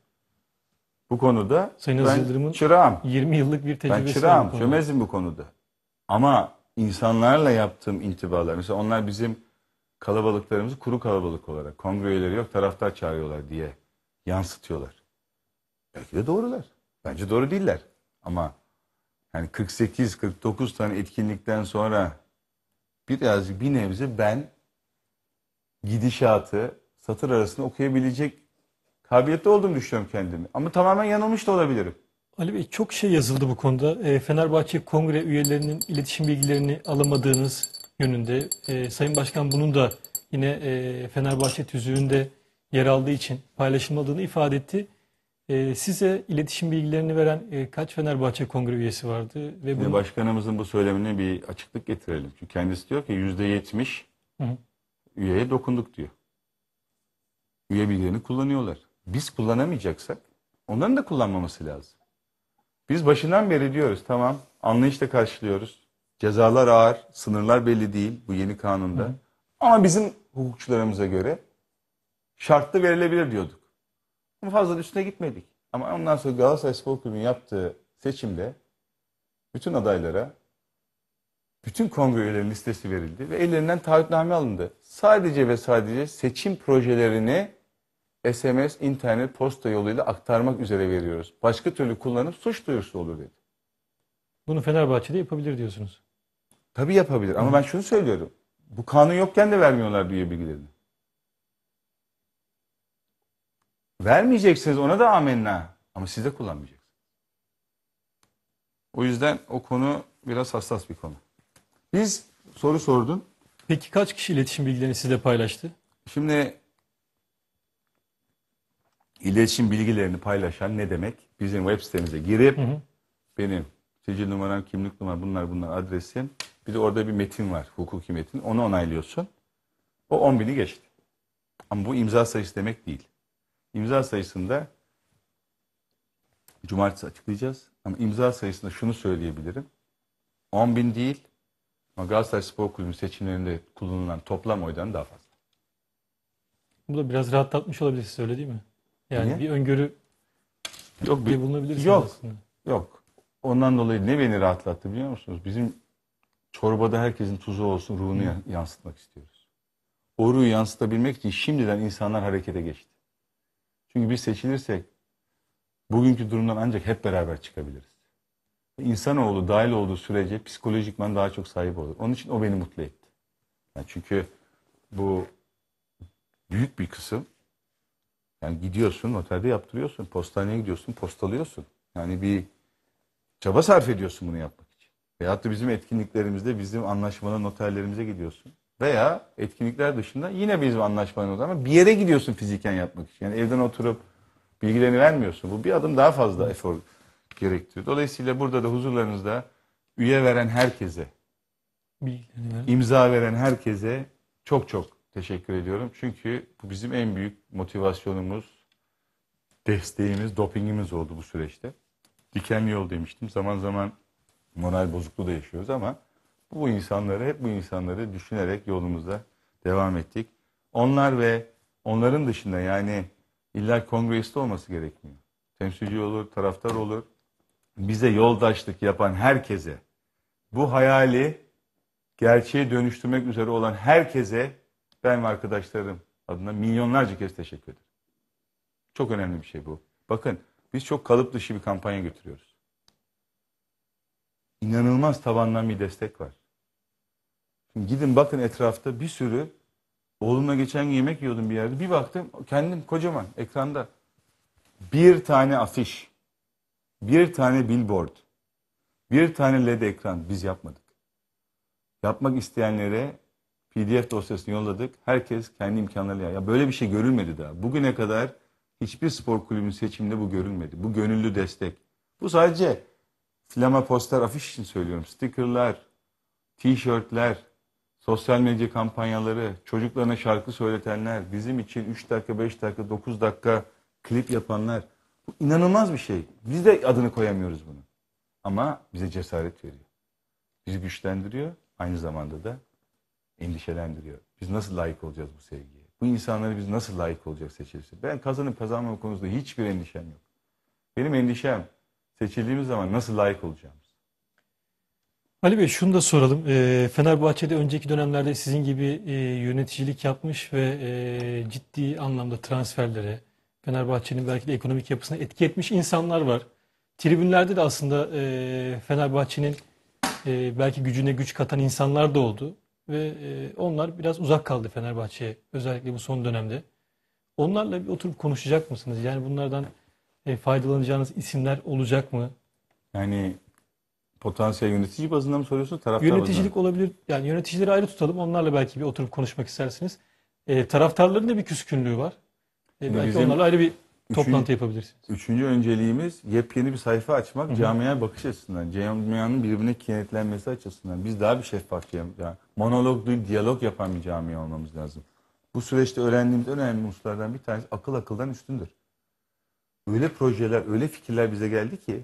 [SPEAKER 2] Bu konuda Sayın ben Yıldırım'ın çırağım. 20 yıllık bir tecrübesi Ben çırağım, bu çömezim bu konuda. Ama insanlarla yaptığım intibalar, mesela onlar bizim kalabalıklarımızı kuru kalabalık olarak, kongre üyeleri yok taraftar çağırıyorlar diye yansıtıyorlar. Belki de doğrular. Bence doğru değiller. Ama yani 48-49 tane etkinlikten sonra birazcık bir nebze ben gidişatı satır arasında okuyabilecek kabiliyette olduğumu düşünüyorum kendimi. Ama tamamen yanılmış da olabilirim. Ali Bey çok şey yazıldı bu
[SPEAKER 1] konuda. E, Fenerbahçe kongre üyelerinin iletişim bilgilerini alamadığınız yönünde. E, Sayın Başkan bunun da yine e, Fenerbahçe tüzüğünde yer aldığı için paylaşılmadığını ifade etti. E, size iletişim bilgilerini veren e, kaç Fenerbahçe Kongre üyesi vardı? ve Şimdi bunu...
[SPEAKER 2] Başkanımızın bu söylemine bir açıklık getirelim. Çünkü kendisi diyor ki yüzde yetmiş üyeye dokunduk diyor. Üye bilgilerini kullanıyorlar. Biz kullanamayacaksak onların da kullanmaması lazım. Biz başından beri diyoruz tamam anlayışla karşılıyoruz. Cezalar ağır, sınırlar belli değil bu yeni kanunda. Hı. Ama bizim hukukçularımıza göre şartlı verilebilir diyorduk. Ama fazla üstüne gitmedik. Ama ondan sonra Galatasaray Spor Kulübü'nün yaptığı seçimde bütün adaylara bütün kongre üyelerinin listesi verildi ve ellerinden taahhütname alındı. Sadece ve sadece seçim projelerini SMS, internet, posta yoluyla aktarmak üzere veriyoruz. Başka türlü kullanıp suç duyurusu olur dedi.
[SPEAKER 1] Bunu Fenerbahçe'de yapabilir diyorsunuz.
[SPEAKER 2] Tabii yapabilir ama Hı. ben şunu söylüyorum. Bu kanun yokken de vermiyorlar diye bilgilerini. Vermeyeceksiniz ona da amenna. Ama siz de kullanmayacaksınız. O yüzden o konu biraz hassas bir konu. Biz soru sordun.
[SPEAKER 1] Peki kaç kişi iletişim bilgilerini sizle paylaştı? Şimdi
[SPEAKER 2] iletişim bilgilerini paylaşan ne demek? Bizim web sitemize girip hı hı. benim sicil numaram, kimlik numaram, bunlar bunlar adresim. Bir de orada bir metin var, hukuki metin. Onu onaylıyorsun. O 10 bini geçti. Ama bu imza sayısı demek değil imza sayısında cumartesi açıklayacağız. Ama imza sayısında şunu söyleyebilirim. 10 bin değil ama Galatasaray Spor Kulübü seçimlerinde kullanılan toplam oydan daha fazla.
[SPEAKER 1] Bu da biraz rahatlatmış olabilir siz öyle değil mi? Yani Niye? bir öngörü yok, bir, bulunabilir yok, aslında.
[SPEAKER 2] Yok. Ondan dolayı ne beni rahatlattı biliyor musunuz? Bizim çorbada herkesin tuzu olsun ruhunu Hı. yansıtmak istiyoruz. O ruhu yansıtabilmek için şimdiden insanlar harekete geçti. Çünkü biz seçilirsek bugünkü durumdan ancak hep beraber çıkabiliriz. İnsanoğlu dahil olduğu sürece psikolojikman daha çok sahip olur. Onun için o beni mutlu etti. Yani çünkü bu büyük bir kısım yani gidiyorsun otelde yaptırıyorsun, postaneye gidiyorsun, postalıyorsun. Yani bir çaba sarf ediyorsun bunu yapmak için. Veyahut da bizim etkinliklerimizde, bizim anlaşmalı noterlerimize gidiyorsun veya etkinlikler dışında yine bizim anlaşmalarımız ama bir yere gidiyorsun fiziken yapmak için. Yani evden oturup bilgilerini vermiyorsun. Bu bir adım daha fazla efor gerektiriyor. Dolayısıyla burada da huzurlarınızda üye veren herkese, imza veren herkese çok çok teşekkür ediyorum. Çünkü bu bizim en büyük motivasyonumuz, desteğimiz, dopingimiz oldu bu süreçte. Dikenli yol demiştim. Zaman zaman moral bozukluğu da yaşıyoruz ama bu insanları, hep bu insanları düşünerek yolumuza devam ettik. Onlar ve onların dışında yani illa kongreste olması gerekmiyor. Temsilci olur, taraftar olur. Bize yoldaşlık yapan herkese, bu hayali gerçeğe dönüştürmek üzere olan herkese ben ve arkadaşlarım adına milyonlarca kez teşekkür ederim. Çok önemli bir şey bu. Bakın biz çok kalıp dışı bir kampanya götürüyoruz inanılmaz tabandan bir destek var. Şimdi gidin bakın etrafta bir sürü oğlumla geçen yemek yiyordum bir yerde. Bir baktım kendim kocaman ekranda. Bir tane afiş, bir tane billboard, bir tane led ekran biz yapmadık. Yapmak isteyenlere PDF dosyasını yolladık. Herkes kendi imkanlarıyla. Ya böyle bir şey görülmedi daha. Bugüne kadar hiçbir spor kulübünün seçiminde bu görülmedi. Bu gönüllü destek. Bu sadece Flama poster afiş için söylüyorum. Stickerlar, tişörtler, sosyal medya kampanyaları, çocuklarına şarkı söyletenler, bizim için 3 dakika, 5 dakika, 9 dakika klip yapanlar. Bu inanılmaz bir şey. Biz de adını koyamıyoruz bunu. Ama bize cesaret veriyor. Bizi güçlendiriyor, aynı zamanda da endişelendiriyor. Biz nasıl layık olacağız bu sevgiye? Bu insanları biz nasıl layık olacak seçilirse? Ben kazanıp kazanmam konusunda hiçbir endişem yok. Benim endişem seçildiğimiz zaman nasıl layık olacağımız.
[SPEAKER 1] Ali Bey şunu da soralım. E, Fenerbahçe'de önceki dönemlerde sizin gibi e, yöneticilik yapmış ve e, ciddi anlamda transferlere, Fenerbahçe'nin belki de ekonomik yapısına etki etmiş insanlar var. Tribünlerde de aslında e, Fenerbahçe'nin e, belki gücüne güç katan insanlar da oldu. Ve e, onlar biraz uzak kaldı Fenerbahçe'ye özellikle bu son dönemde. Onlarla bir oturup konuşacak mısınız? Yani bunlardan e, faydalanacağınız isimler olacak mı?
[SPEAKER 2] Yani potansiyel yönetici bazında mı soruyorsun taraftar Yöneticilik
[SPEAKER 1] bazında? olabilir. Yani yöneticileri ayrı tutalım. Onlarla belki bir oturup konuşmak istersiniz. E, taraftarların da bir küskünlüğü var. E, belki bizim onlarla ayrı bir toplantı üçüncü, yapabilirsiniz.
[SPEAKER 2] Üçüncü önceliğimiz yepyeni bir sayfa açmak Hı-hı. camiaya bakış açısından. Camianın birbirine kenetlenmesi açısından. Biz daha bir şeffaf yani monolog değil diyalog yapan bir camia olmamız lazım. Bu süreçte öğrendiğimiz önemli hususlardan bir tanesi akıl akıldan üstündür öyle projeler, öyle fikirler bize geldi ki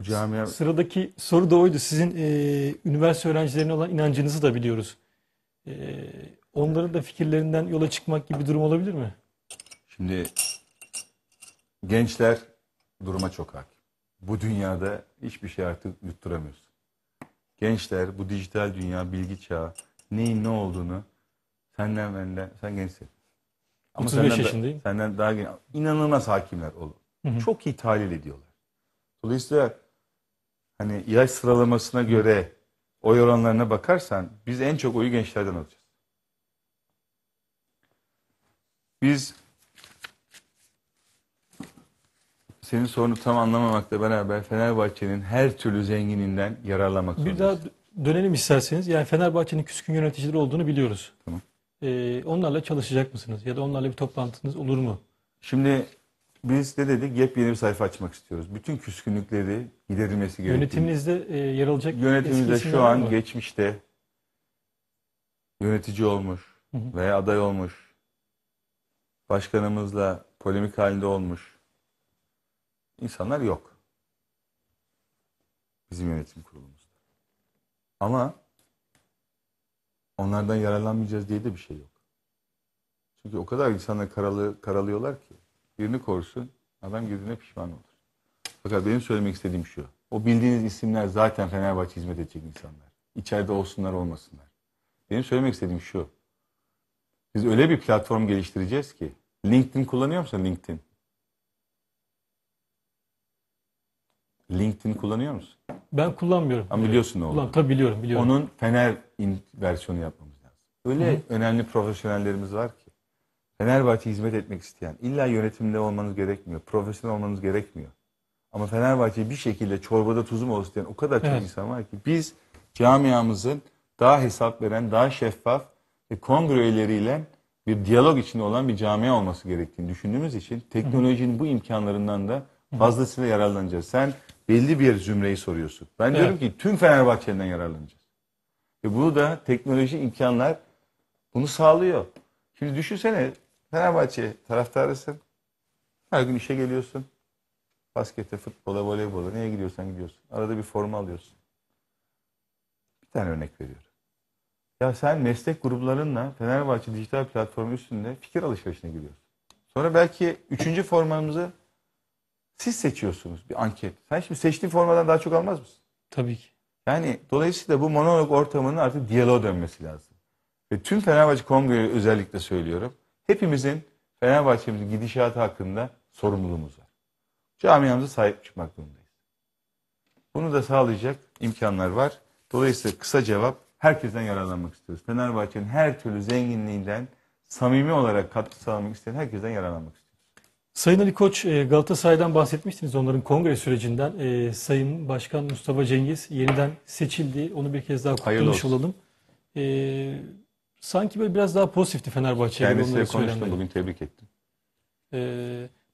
[SPEAKER 2] bu camia...
[SPEAKER 1] Sıradaki soru da oydu. Sizin e, üniversite öğrencilerine olan inancınızı da biliyoruz. E, onların da fikirlerinden yola çıkmak gibi bir durum olabilir mi?
[SPEAKER 2] Şimdi gençler duruma çok hakim. Bu dünyada hiçbir şey artık yutturamıyoruz. Gençler bu dijital dünya, bilgi çağı neyin ne olduğunu senden benden sen gençsin. Ama 35 senden yaşındayım. Da, senden daha genç. İnanılmaz hakimler olur. Hı hı. Çok iyi tahlil ediyorlar. Dolayısıyla hani yaş sıralamasına göre oy oranlarına bakarsan biz en çok oyu gençlerden alacağız. Biz senin sorunu tam anlamamakla beraber Fenerbahçe'nin her türlü zengininden yararlamak
[SPEAKER 1] zorundayız. Bir daha dönelim isterseniz. Yani Fenerbahçe'nin küskün yöneticileri olduğunu
[SPEAKER 2] biliyoruz. Tamam.
[SPEAKER 1] Ee, onlarla çalışacak mısınız? Ya da onlarla bir toplantınız olur mu?
[SPEAKER 2] Şimdi biz de dedik yepyeni bir sayfa açmak istiyoruz. Bütün küskünlükleri giderilmesi gerekiyor. Yönetiminizde e, yer alacak Yönetimimizde şu an mı? geçmişte yönetici olmuş veya aday olmuş, başkanımızla polemik halinde olmuş insanlar yok. Bizim yönetim kurulumuzda. Ama Onlardan yararlanmayacağız diye de bir şey yok. Çünkü o kadar insanları karalı, karalıyorlar ki. Birini korusun, adam girdiğine pişman olur. Fakat benim söylemek istediğim şu. O bildiğiniz isimler zaten Fenerbahçe hizmet edecek insanlar. İçeride olsunlar olmasınlar. Benim söylemek istediğim şu. Biz öyle bir platform geliştireceğiz ki. LinkedIn kullanıyor musun LinkedIn? LinkedIn kullanıyor musun?
[SPEAKER 1] Ben kullanmıyorum. Ama biliyorsun ne Kullan, tabii biliyorum, biliyorum. Onun
[SPEAKER 2] Fener in- versiyonu yapmamız lazım. Öyle önemli profesyonellerimiz var ki. Fenerbahçe hizmet etmek isteyen, illa yönetimde olmanız gerekmiyor, profesyonel olmanız gerekmiyor. Ama Fenerbahçe bir şekilde çorbada tuzum olsun isteyen, o kadar çok Evet. insan var ki biz camiamızın daha hesap veren, daha şeffaf ve kongre üyeleriyle bir diyalog içinde olan bir camia olması gerektiğini düşündüğümüz için teknolojinin bu imkanlarından da fazlasıyla yararlanacağız. Sen belli bir zümreyi soruyorsun. Ben evet. diyorum ki tüm Fenerbahçe'den yararlanacağız. Ve bunu da teknoloji imkanlar bunu sağlıyor. Şimdi düşünsene Fenerbahçe taraftarısın. Her gün işe geliyorsun. Baskete, futbola, voleybola neye gidiyorsan gidiyorsun. Arada bir forma alıyorsun. Bir tane örnek veriyorum. Ya sen meslek gruplarınla Fenerbahçe dijital platformu üstünde fikir alışverişine giriyorsun. Sonra belki üçüncü formamızı siz seçiyorsunuz bir anket. Sen şimdi seçtiğin formadan daha çok almaz mısın? Tabii ki. Yani dolayısıyla bu monolog ortamının artık diyaloğa dönmesi lazım. Ve tüm Fenerbahçe Kongre'ye özellikle söylüyorum. Hepimizin Fenerbahçe'mizin gidişatı hakkında sorumluluğumuz var. Camiamıza sahip çıkmak durumundayız. Bunu da sağlayacak imkanlar var. Dolayısıyla kısa cevap herkesten yararlanmak istiyoruz. Fenerbahçe'nin her türlü zenginliğinden samimi olarak katkı sağlamak isteyen herkesten yararlanmak istiyoruz.
[SPEAKER 1] Sayın Ali Koç, e, Galatasaray'dan bahsetmiştiniz onların kongre sürecinden. E, Sayın Başkan Mustafa Cengiz yeniden seçildi. Onu bir kez daha kutlamış olalım. E, sanki böyle biraz daha pozitifti Fenerbahçe'ye. Kendisiyle konuştum, bugün
[SPEAKER 2] tebrik ettim.
[SPEAKER 1] E,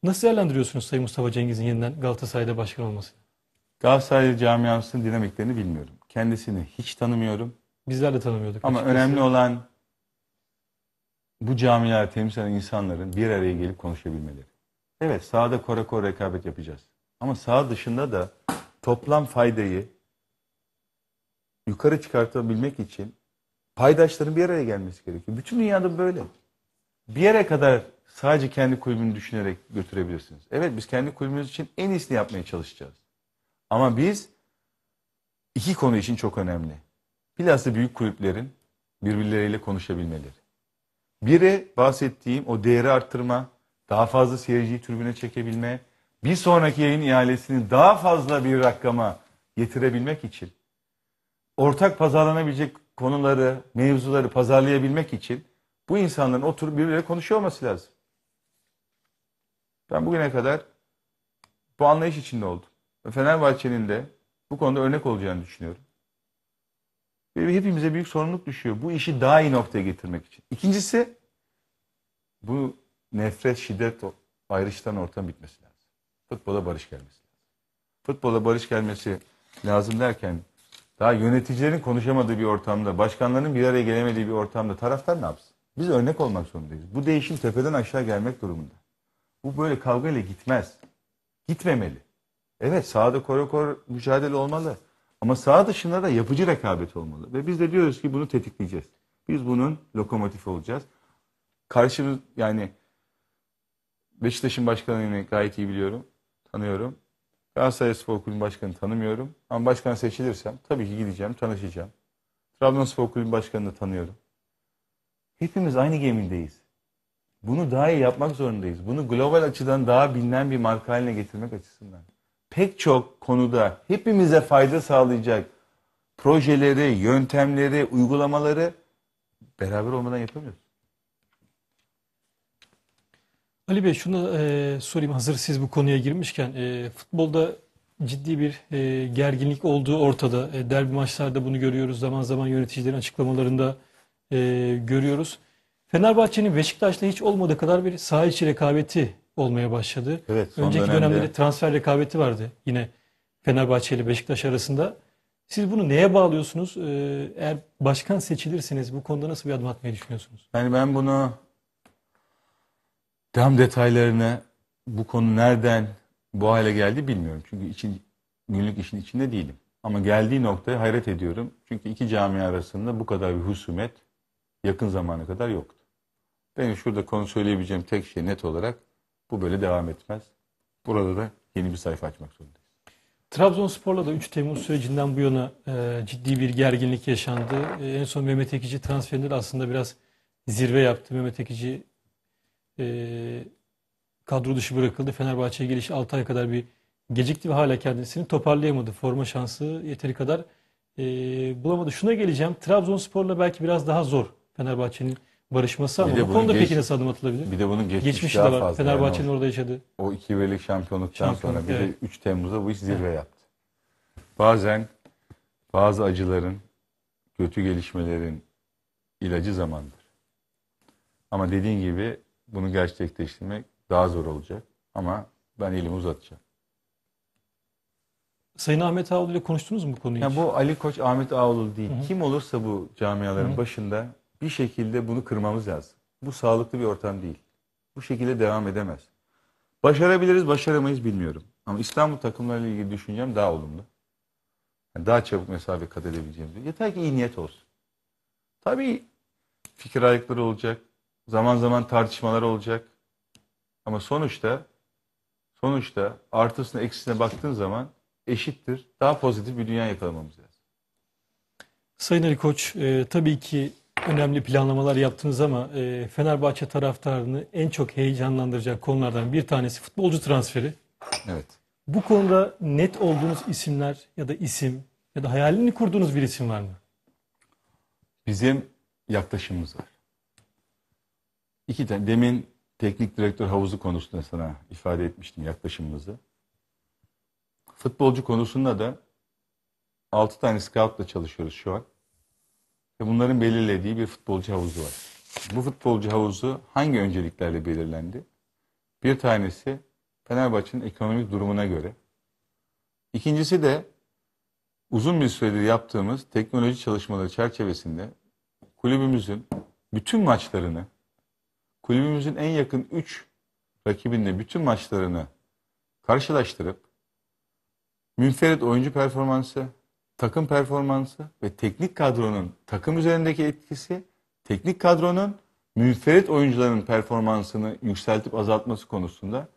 [SPEAKER 1] nasıl değerlendiriyorsunuz Sayın Mustafa Cengiz'in yeniden Galatasaray'da başkan olmasını?
[SPEAKER 2] Galatasaray camiasının dinamiklerini bilmiyorum. Kendisini hiç tanımıyorum. Bizler de tanımıyorduk. Ama açıkçası. önemli olan bu camiaya temsil eden insanların bir araya gelip konuşabilmeleri. Evet sahada kora kora rekabet yapacağız. Ama saha dışında da toplam faydayı yukarı çıkartabilmek için paydaşların bir araya gelmesi gerekiyor. Bütün dünyada böyle. Bir yere kadar sadece kendi kulübünü düşünerek götürebilirsiniz. Evet biz kendi kulübümüz için en iyisini yapmaya çalışacağız. Ama biz iki konu için çok önemli. Bilhassa büyük kulüplerin birbirleriyle konuşabilmeleri. Biri bahsettiğim o değeri arttırma, daha fazla seyirciyi tribüne çekebilme, bir sonraki yayın ihalesini daha fazla bir rakama getirebilmek için, ortak pazarlanabilecek konuları, mevzuları pazarlayabilmek için bu insanların oturup birbirleriyle konuşuyor olması lazım. Ben bugüne kadar bu anlayış içinde oldum. Fenerbahçe'nin de bu konuda örnek olacağını düşünüyorum. Ve hepimize büyük sorumluluk düşüyor. Bu işi daha iyi noktaya getirmek için. İkincisi, bu nefret, şiddet ayrıştan ortam bitmesi lazım. Futbola barış gelmesi lazım. Futbola barış gelmesi lazım derken daha yöneticilerin konuşamadığı bir ortamda, başkanların bir araya gelemediği bir ortamda taraftar ne yapsın? Biz örnek olmak zorundayız. Bu değişim tepeden aşağı gelmek durumunda. Bu böyle kavga ile gitmez. Gitmemeli. Evet sahada kor mücadele olmalı. Ama saha dışında da yapıcı rekabet olmalı. Ve biz de diyoruz ki bunu tetikleyeceğiz. Biz bunun lokomotifi olacağız. Karşımız yani Beşiktaş'ın başkanını gayet iyi biliyorum. Tanıyorum. Galatasaray Spor Kulübü başkanını tanımıyorum. Ama başkan seçilirsem tabii ki gideceğim, tanışacağım. Trabzonspor Kulübü Başkanı'nı tanıyorum. Hepimiz aynı gemindeyiz. Bunu daha iyi yapmak zorundayız. Bunu global açıdan daha bilinen bir marka haline getirmek açısından. Pek çok konuda hepimize fayda sağlayacak projeleri, yöntemleri, uygulamaları beraber olmadan yapamıyoruz.
[SPEAKER 1] Ali Bey şunu e, sorayım hazır siz bu konuya girmişken e, futbolda ciddi bir e, gerginlik olduğu ortada. E, derbi maçlarda bunu görüyoruz. Zaman zaman yöneticilerin açıklamalarında e, görüyoruz. Fenerbahçe'nin Beşiktaş'la hiç olmadığı kadar bir saha içi rekabeti olmaya başladı. Evet, Önceki dönemde. dönemde transfer rekabeti vardı yine Fenerbahçe ile Beşiktaş arasında. Siz bunu neye bağlıyorsunuz? Ee, eğer başkan seçilirseniz bu konuda nasıl bir adım atmayı düşünüyorsunuz?
[SPEAKER 2] Yani ben bunu Tam detaylarına bu konu nereden bu hale geldi bilmiyorum. Çünkü için, günlük işin içinde değilim. Ama geldiği noktaya hayret ediyorum. Çünkü iki cami arasında bu kadar bir husumet yakın zamana kadar yoktu. Benim şurada konu söyleyebileceğim tek şey net olarak bu böyle devam etmez. Burada da yeni bir sayfa açmak zorundayız.
[SPEAKER 1] Trabzonspor'la da 3 Temmuz sürecinden bu yana e, ciddi bir gerginlik yaşandı. E, en son Mehmet Ekici transferinde de aslında biraz zirve yaptı. Mehmet Ekici ee, kadro dışı bırakıldı. Fenerbahçe'ye geliş 6 ay kadar bir gecikti ve hala kendisini toparlayamadı. Forma şansı yeteri kadar ee, bulamadı. Şuna geleceğim. Trabzonspor'la belki biraz daha zor Fenerbahçe'nin barışması ama bu konuda geç, peki nasıl adım atılabilir? Bir de bunun geçmiş geçmişi de var. Fenerbahçe'nin yani orada yaşadığı. O iki birlik
[SPEAKER 2] şampiyonluktan Şampiyonluk, sonra bir evet. de 3 Temmuz'da bu iş zirve evet. yaptı. Bazen bazı acıların, kötü gelişmelerin ilacı zamandır. Ama dediğin gibi bunu gerçekleştirmek daha zor olacak. Ama ben elimi uzatacağım.
[SPEAKER 1] Sayın Ahmet Ağoğlu ile konuştunuz mu bu konuyu yani
[SPEAKER 2] Bu Ali Koç, Ahmet Ağoğlu değil. Hı hı. Kim olursa bu camiaların hı hı. başında bir şekilde bunu kırmamız lazım. Bu sağlıklı bir ortam değil. Bu şekilde devam edemez. Başarabiliriz, başaramayız bilmiyorum. Ama İstanbul takımlarıyla ilgili düşüncem daha olumlu. Yani daha çabuk mesafe kat edebileceğimiz. Yeter ki iyi niyet olsun. Tabii fikir ayrılıkları olacak, Zaman zaman tartışmalar olacak. Ama sonuçta sonuçta artısına eksisine baktığın zaman eşittir. Daha pozitif bir dünya yakalamamız lazım.
[SPEAKER 1] Sayın Ali Koç, e, tabii ki önemli planlamalar yaptınız ama e, Fenerbahçe taraftarını en çok heyecanlandıracak konulardan bir tanesi futbolcu
[SPEAKER 2] transferi. Evet.
[SPEAKER 1] Bu konuda net olduğunuz isimler ya da isim ya da hayalini kurduğunuz bir isim var mı?
[SPEAKER 2] Bizim yaklaşımımız var. İki tane. Demin teknik direktör havuzu konusunda sana ifade etmiştim yaklaşımımızı. Futbolcu konusunda da 6 tane scoutla çalışıyoruz şu an. Ve bunların belirlediği bir futbolcu havuzu var. Bu futbolcu havuzu hangi önceliklerle belirlendi? Bir tanesi Fenerbahçe'nin ekonomik durumuna göre. İkincisi de uzun bir süredir yaptığımız teknoloji çalışmaları çerçevesinde kulübümüzün bütün maçlarını kulübümüzün en yakın 3 rakibinle bütün maçlarını karşılaştırıp münferit oyuncu performansı, takım performansı ve teknik kadronun takım üzerindeki etkisi, teknik kadronun münferit oyuncuların performansını yükseltip azaltması konusunda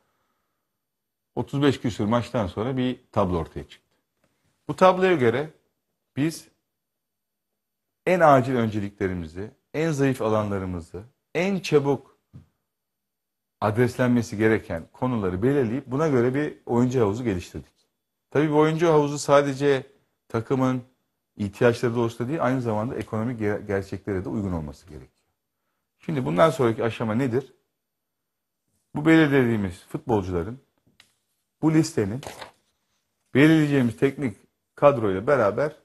[SPEAKER 2] 35 küsür maçtan sonra bir tablo ortaya çıktı. Bu tabloya göre biz en acil önceliklerimizi, en zayıf alanlarımızı, en çabuk adreslenmesi gereken konuları belirleyip buna göre bir oyuncu havuzu geliştirdik. Tabii bu oyuncu havuzu sadece takımın ihtiyaçları doğrultusunda değil aynı zamanda ekonomik gerçeklere de uygun olması gerekiyor. Şimdi bundan sonraki aşama nedir? Bu belirlediğimiz futbolcuların bu listenin belirleyeceğimiz teknik kadroyla beraber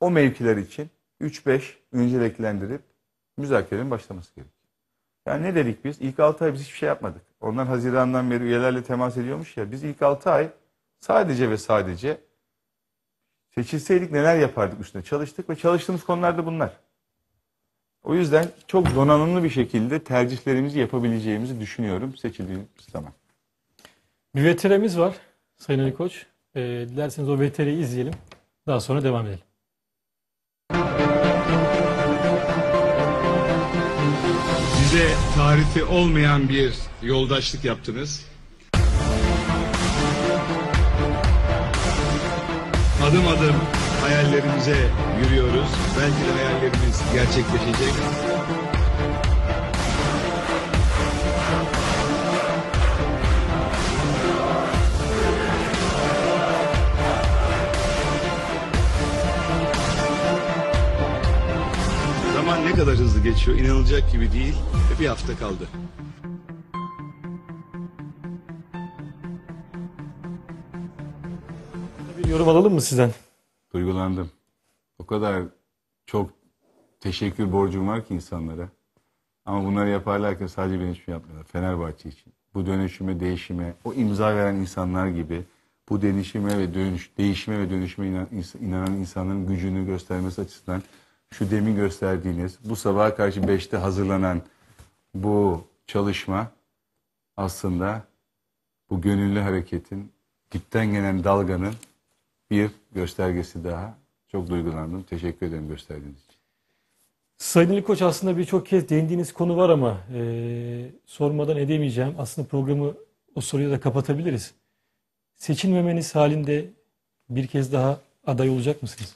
[SPEAKER 2] o mevkiler için 3-5 önceliklendirip müzakerenin başlaması gerekiyor. Yani ne dedik biz? İlk 6 ay biz hiçbir şey yapmadık. Onlar Haziran'dan beri üyelerle temas ediyormuş ya. Biz ilk 6 ay sadece ve sadece seçilseydik neler yapardık üstüne çalıştık ve çalıştığımız konular da bunlar. O yüzden çok donanımlı bir şekilde tercihlerimizi yapabileceğimizi düşünüyorum seçildiğimiz zaman.
[SPEAKER 1] Bir veteremiz var Sayın Ali Koç. E, dilerseniz o vetereyi izleyelim. Daha sonra devam edelim.
[SPEAKER 2] bize tarifi olmayan bir yoldaşlık yaptınız. Adım adım hayallerimize yürüyoruz. Belki de hayallerimiz gerçekleşecek. ne kadar hızlı geçiyor inanılacak gibi değil. Bir hafta kaldı.
[SPEAKER 1] Bir yorum alalım mı sizden?
[SPEAKER 2] Duygulandım. O kadar çok teşekkür borcum var ki insanlara. Ama bunları yaparlarken sadece benim için yapmıyorlar. Fenerbahçe için. Bu dönüşüme, değişime, o imza veren insanlar gibi bu dönüşüme ve dönüş, değişime ve dönüşüme inan, inanan insanların gücünü göstermesi açısından şu demin gösterdiğiniz, bu sabaha karşı 5'te hazırlanan bu çalışma aslında bu gönüllü hareketin, dipten gelen dalganın bir göstergesi daha. Çok duygulandım. Teşekkür ederim gösterdiğiniz için.
[SPEAKER 1] Sayın Ali Koç aslında birçok kez değindiğiniz konu var ama e, sormadan edemeyeceğim. Aslında programı o soruyu da kapatabiliriz. Seçilmemeniz halinde bir kez daha aday olacak mısınız?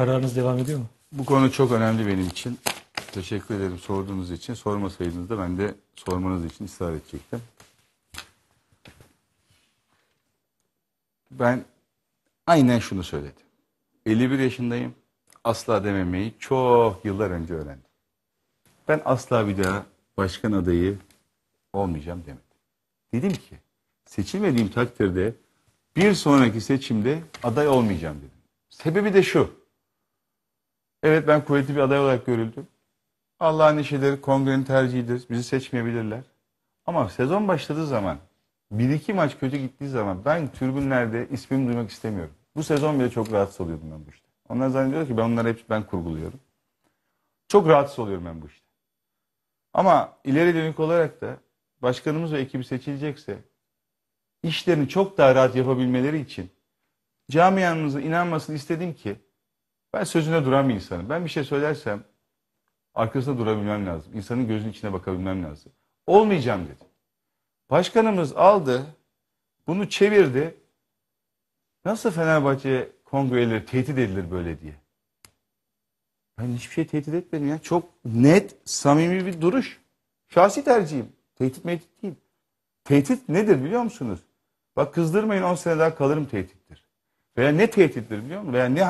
[SPEAKER 1] Kararınız devam ediyor mu? Bu
[SPEAKER 2] konu çok önemli benim için. Teşekkür ederim sorduğunuz için. Sormasaydınız da ben de sormanız için ısrar edecektim. Ben aynen şunu söyledim. 51 yaşındayım. Asla dememeyi çok yıllar önce öğrendim. Ben asla bir daha başkan adayı olmayacağım demedim. Dedim ki seçilmediğim takdirde bir sonraki seçimde aday olmayacağım dedim. Sebebi de şu. Evet ben kuvvetli bir aday olarak görüldüm. Allah'ın işidir, kongrenin tercihidir. Bizi seçmeyebilirler. Ama sezon başladığı zaman, bir iki maç kötü gittiği zaman ben türbünlerde ismimi duymak istemiyorum. Bu sezon bile çok rahatsız oluyordum ben bu işte. Onlar zannediyorlar ki ben onları hep ben kurguluyorum. Çok rahatsız oluyorum ben bu işte. Ama ileri dönük olarak da başkanımız ve ekibi seçilecekse işlerini çok daha rahat yapabilmeleri için camianımızın inanmasını istedim ki ben sözüne duran bir insanım. Ben bir şey söylersem arkasında durabilmem lazım. İnsanın gözünün içine bakabilmem lazım. Olmayacağım dedi. Başkanımız aldı, bunu çevirdi. Nasıl Fenerbahçe kongre üyeleri tehdit edilir böyle diye? Ben hiçbir şey tehdit etmedim ya. Çok net, samimi bir duruş. Şahsi tercihim. Tehdit mehdit değil. Tehdit nedir biliyor musunuz? Bak kızdırmayın 10 sene daha kalırım tehdittir. Veya ne tehdittir biliyor musunuz? Veya ne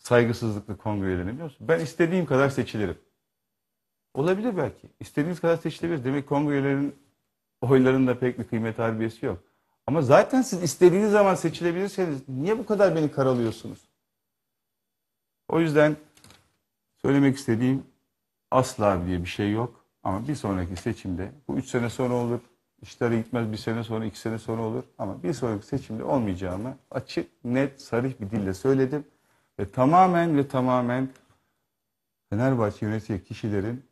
[SPEAKER 2] saygısızlıkla kongre üyelerine biliyor musun? Ben istediğim kadar seçilirim. Olabilir belki. İstediğiniz kadar seçilebilir. Demek kongre üyelerinin oylarının pek bir kıymet harbiyesi yok. Ama zaten siz istediğiniz zaman seçilebilirseniz niye bu kadar beni karalıyorsunuz? O yüzden söylemek istediğim asla diye bir şey yok. Ama bir sonraki seçimde bu üç sene sonra olur. İşleri gitmez bir sene sonra, iki sene sonra olur. Ama bir sonraki seçimde olmayacağımı açık, net, sarı bir dille söyledim. Ve tamamen ve tamamen Fenerbahçe yönetici kişilerin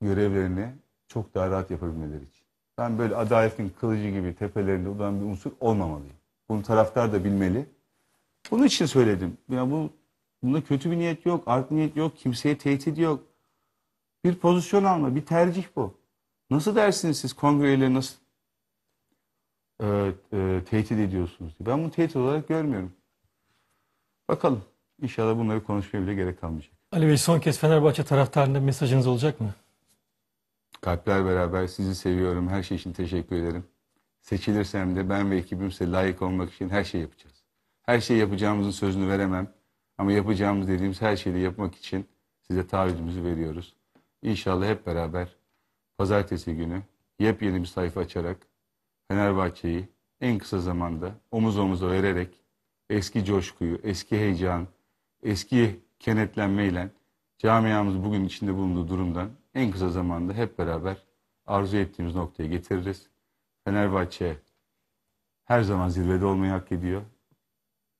[SPEAKER 2] görevlerini çok daha rahat yapabilmeleri için. Ben böyle adaletin kılıcı gibi tepelerinde olan bir unsur olmamalıyım. Bunu taraftar da bilmeli. Bunun için söyledim. Ya bu bunda kötü bir niyet yok, art niyet yok, kimseye tehdit yok. Bir pozisyon alma, bir tercih bu. Nasıl dersiniz siz kongre üyeleri nasıl e, e, tehdit ediyorsunuz Ben bunu tehdit olarak görmüyorum. Bakalım. İnşallah bunları konuşmaya bile gerek kalmayacak.
[SPEAKER 1] Ali Bey son kez Fenerbahçe taraftarında mesajınız olacak mı?
[SPEAKER 2] Kalpler beraber sizi seviyorum. Her şey için teşekkür ederim. Seçilirsem de ben ve ekibimse layık olmak için her şey yapacağız. Her şey yapacağımızın sözünü veremem. Ama yapacağımız dediğimiz her şeyi yapmak için size taahhüdümüzü veriyoruz. İnşallah hep beraber pazartesi günü yepyeni bir sayfa açarak Fenerbahçe'yi en kısa zamanda omuz omuza vererek eski coşkuyu, eski heyecan, eski kenetlenmeyle camiamız bugün içinde bulunduğu durumdan en kısa zamanda hep beraber arzu ettiğimiz noktaya getiririz. Fenerbahçe her zaman zirvede olmayı hak ediyor.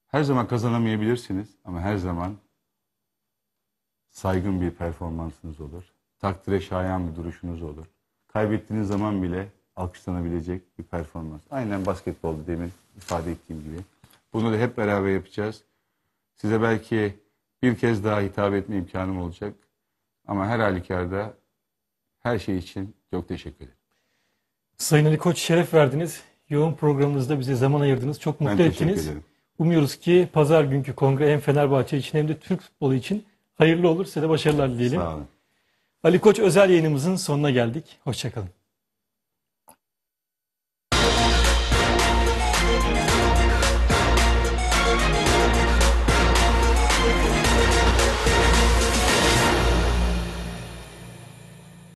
[SPEAKER 2] Her zaman kazanamayabilirsiniz ama her zaman saygın bir performansınız olur. Takdire şayan bir duruşunuz olur. Kaybettiğiniz zaman bile alkışlanabilecek bir performans. Aynen basketbolda demin ifade ettiğim gibi. Bunu da hep beraber yapacağız. Size belki bir kez daha hitap etme imkanım olacak. Ama her halükarda her şey için çok teşekkür ederim.
[SPEAKER 1] Sayın Ali Koç şeref verdiniz. Yoğun programınızda bize zaman ayırdınız. Çok mutlu ben ettiniz. Umuyoruz ki pazar günkü kongre hem Fenerbahçe için hem de Türk futbolu için hayırlı olur. Size de başarılar dileyelim. Sağ olun. Ali Koç özel yayınımızın sonuna geldik. Hoşçakalın.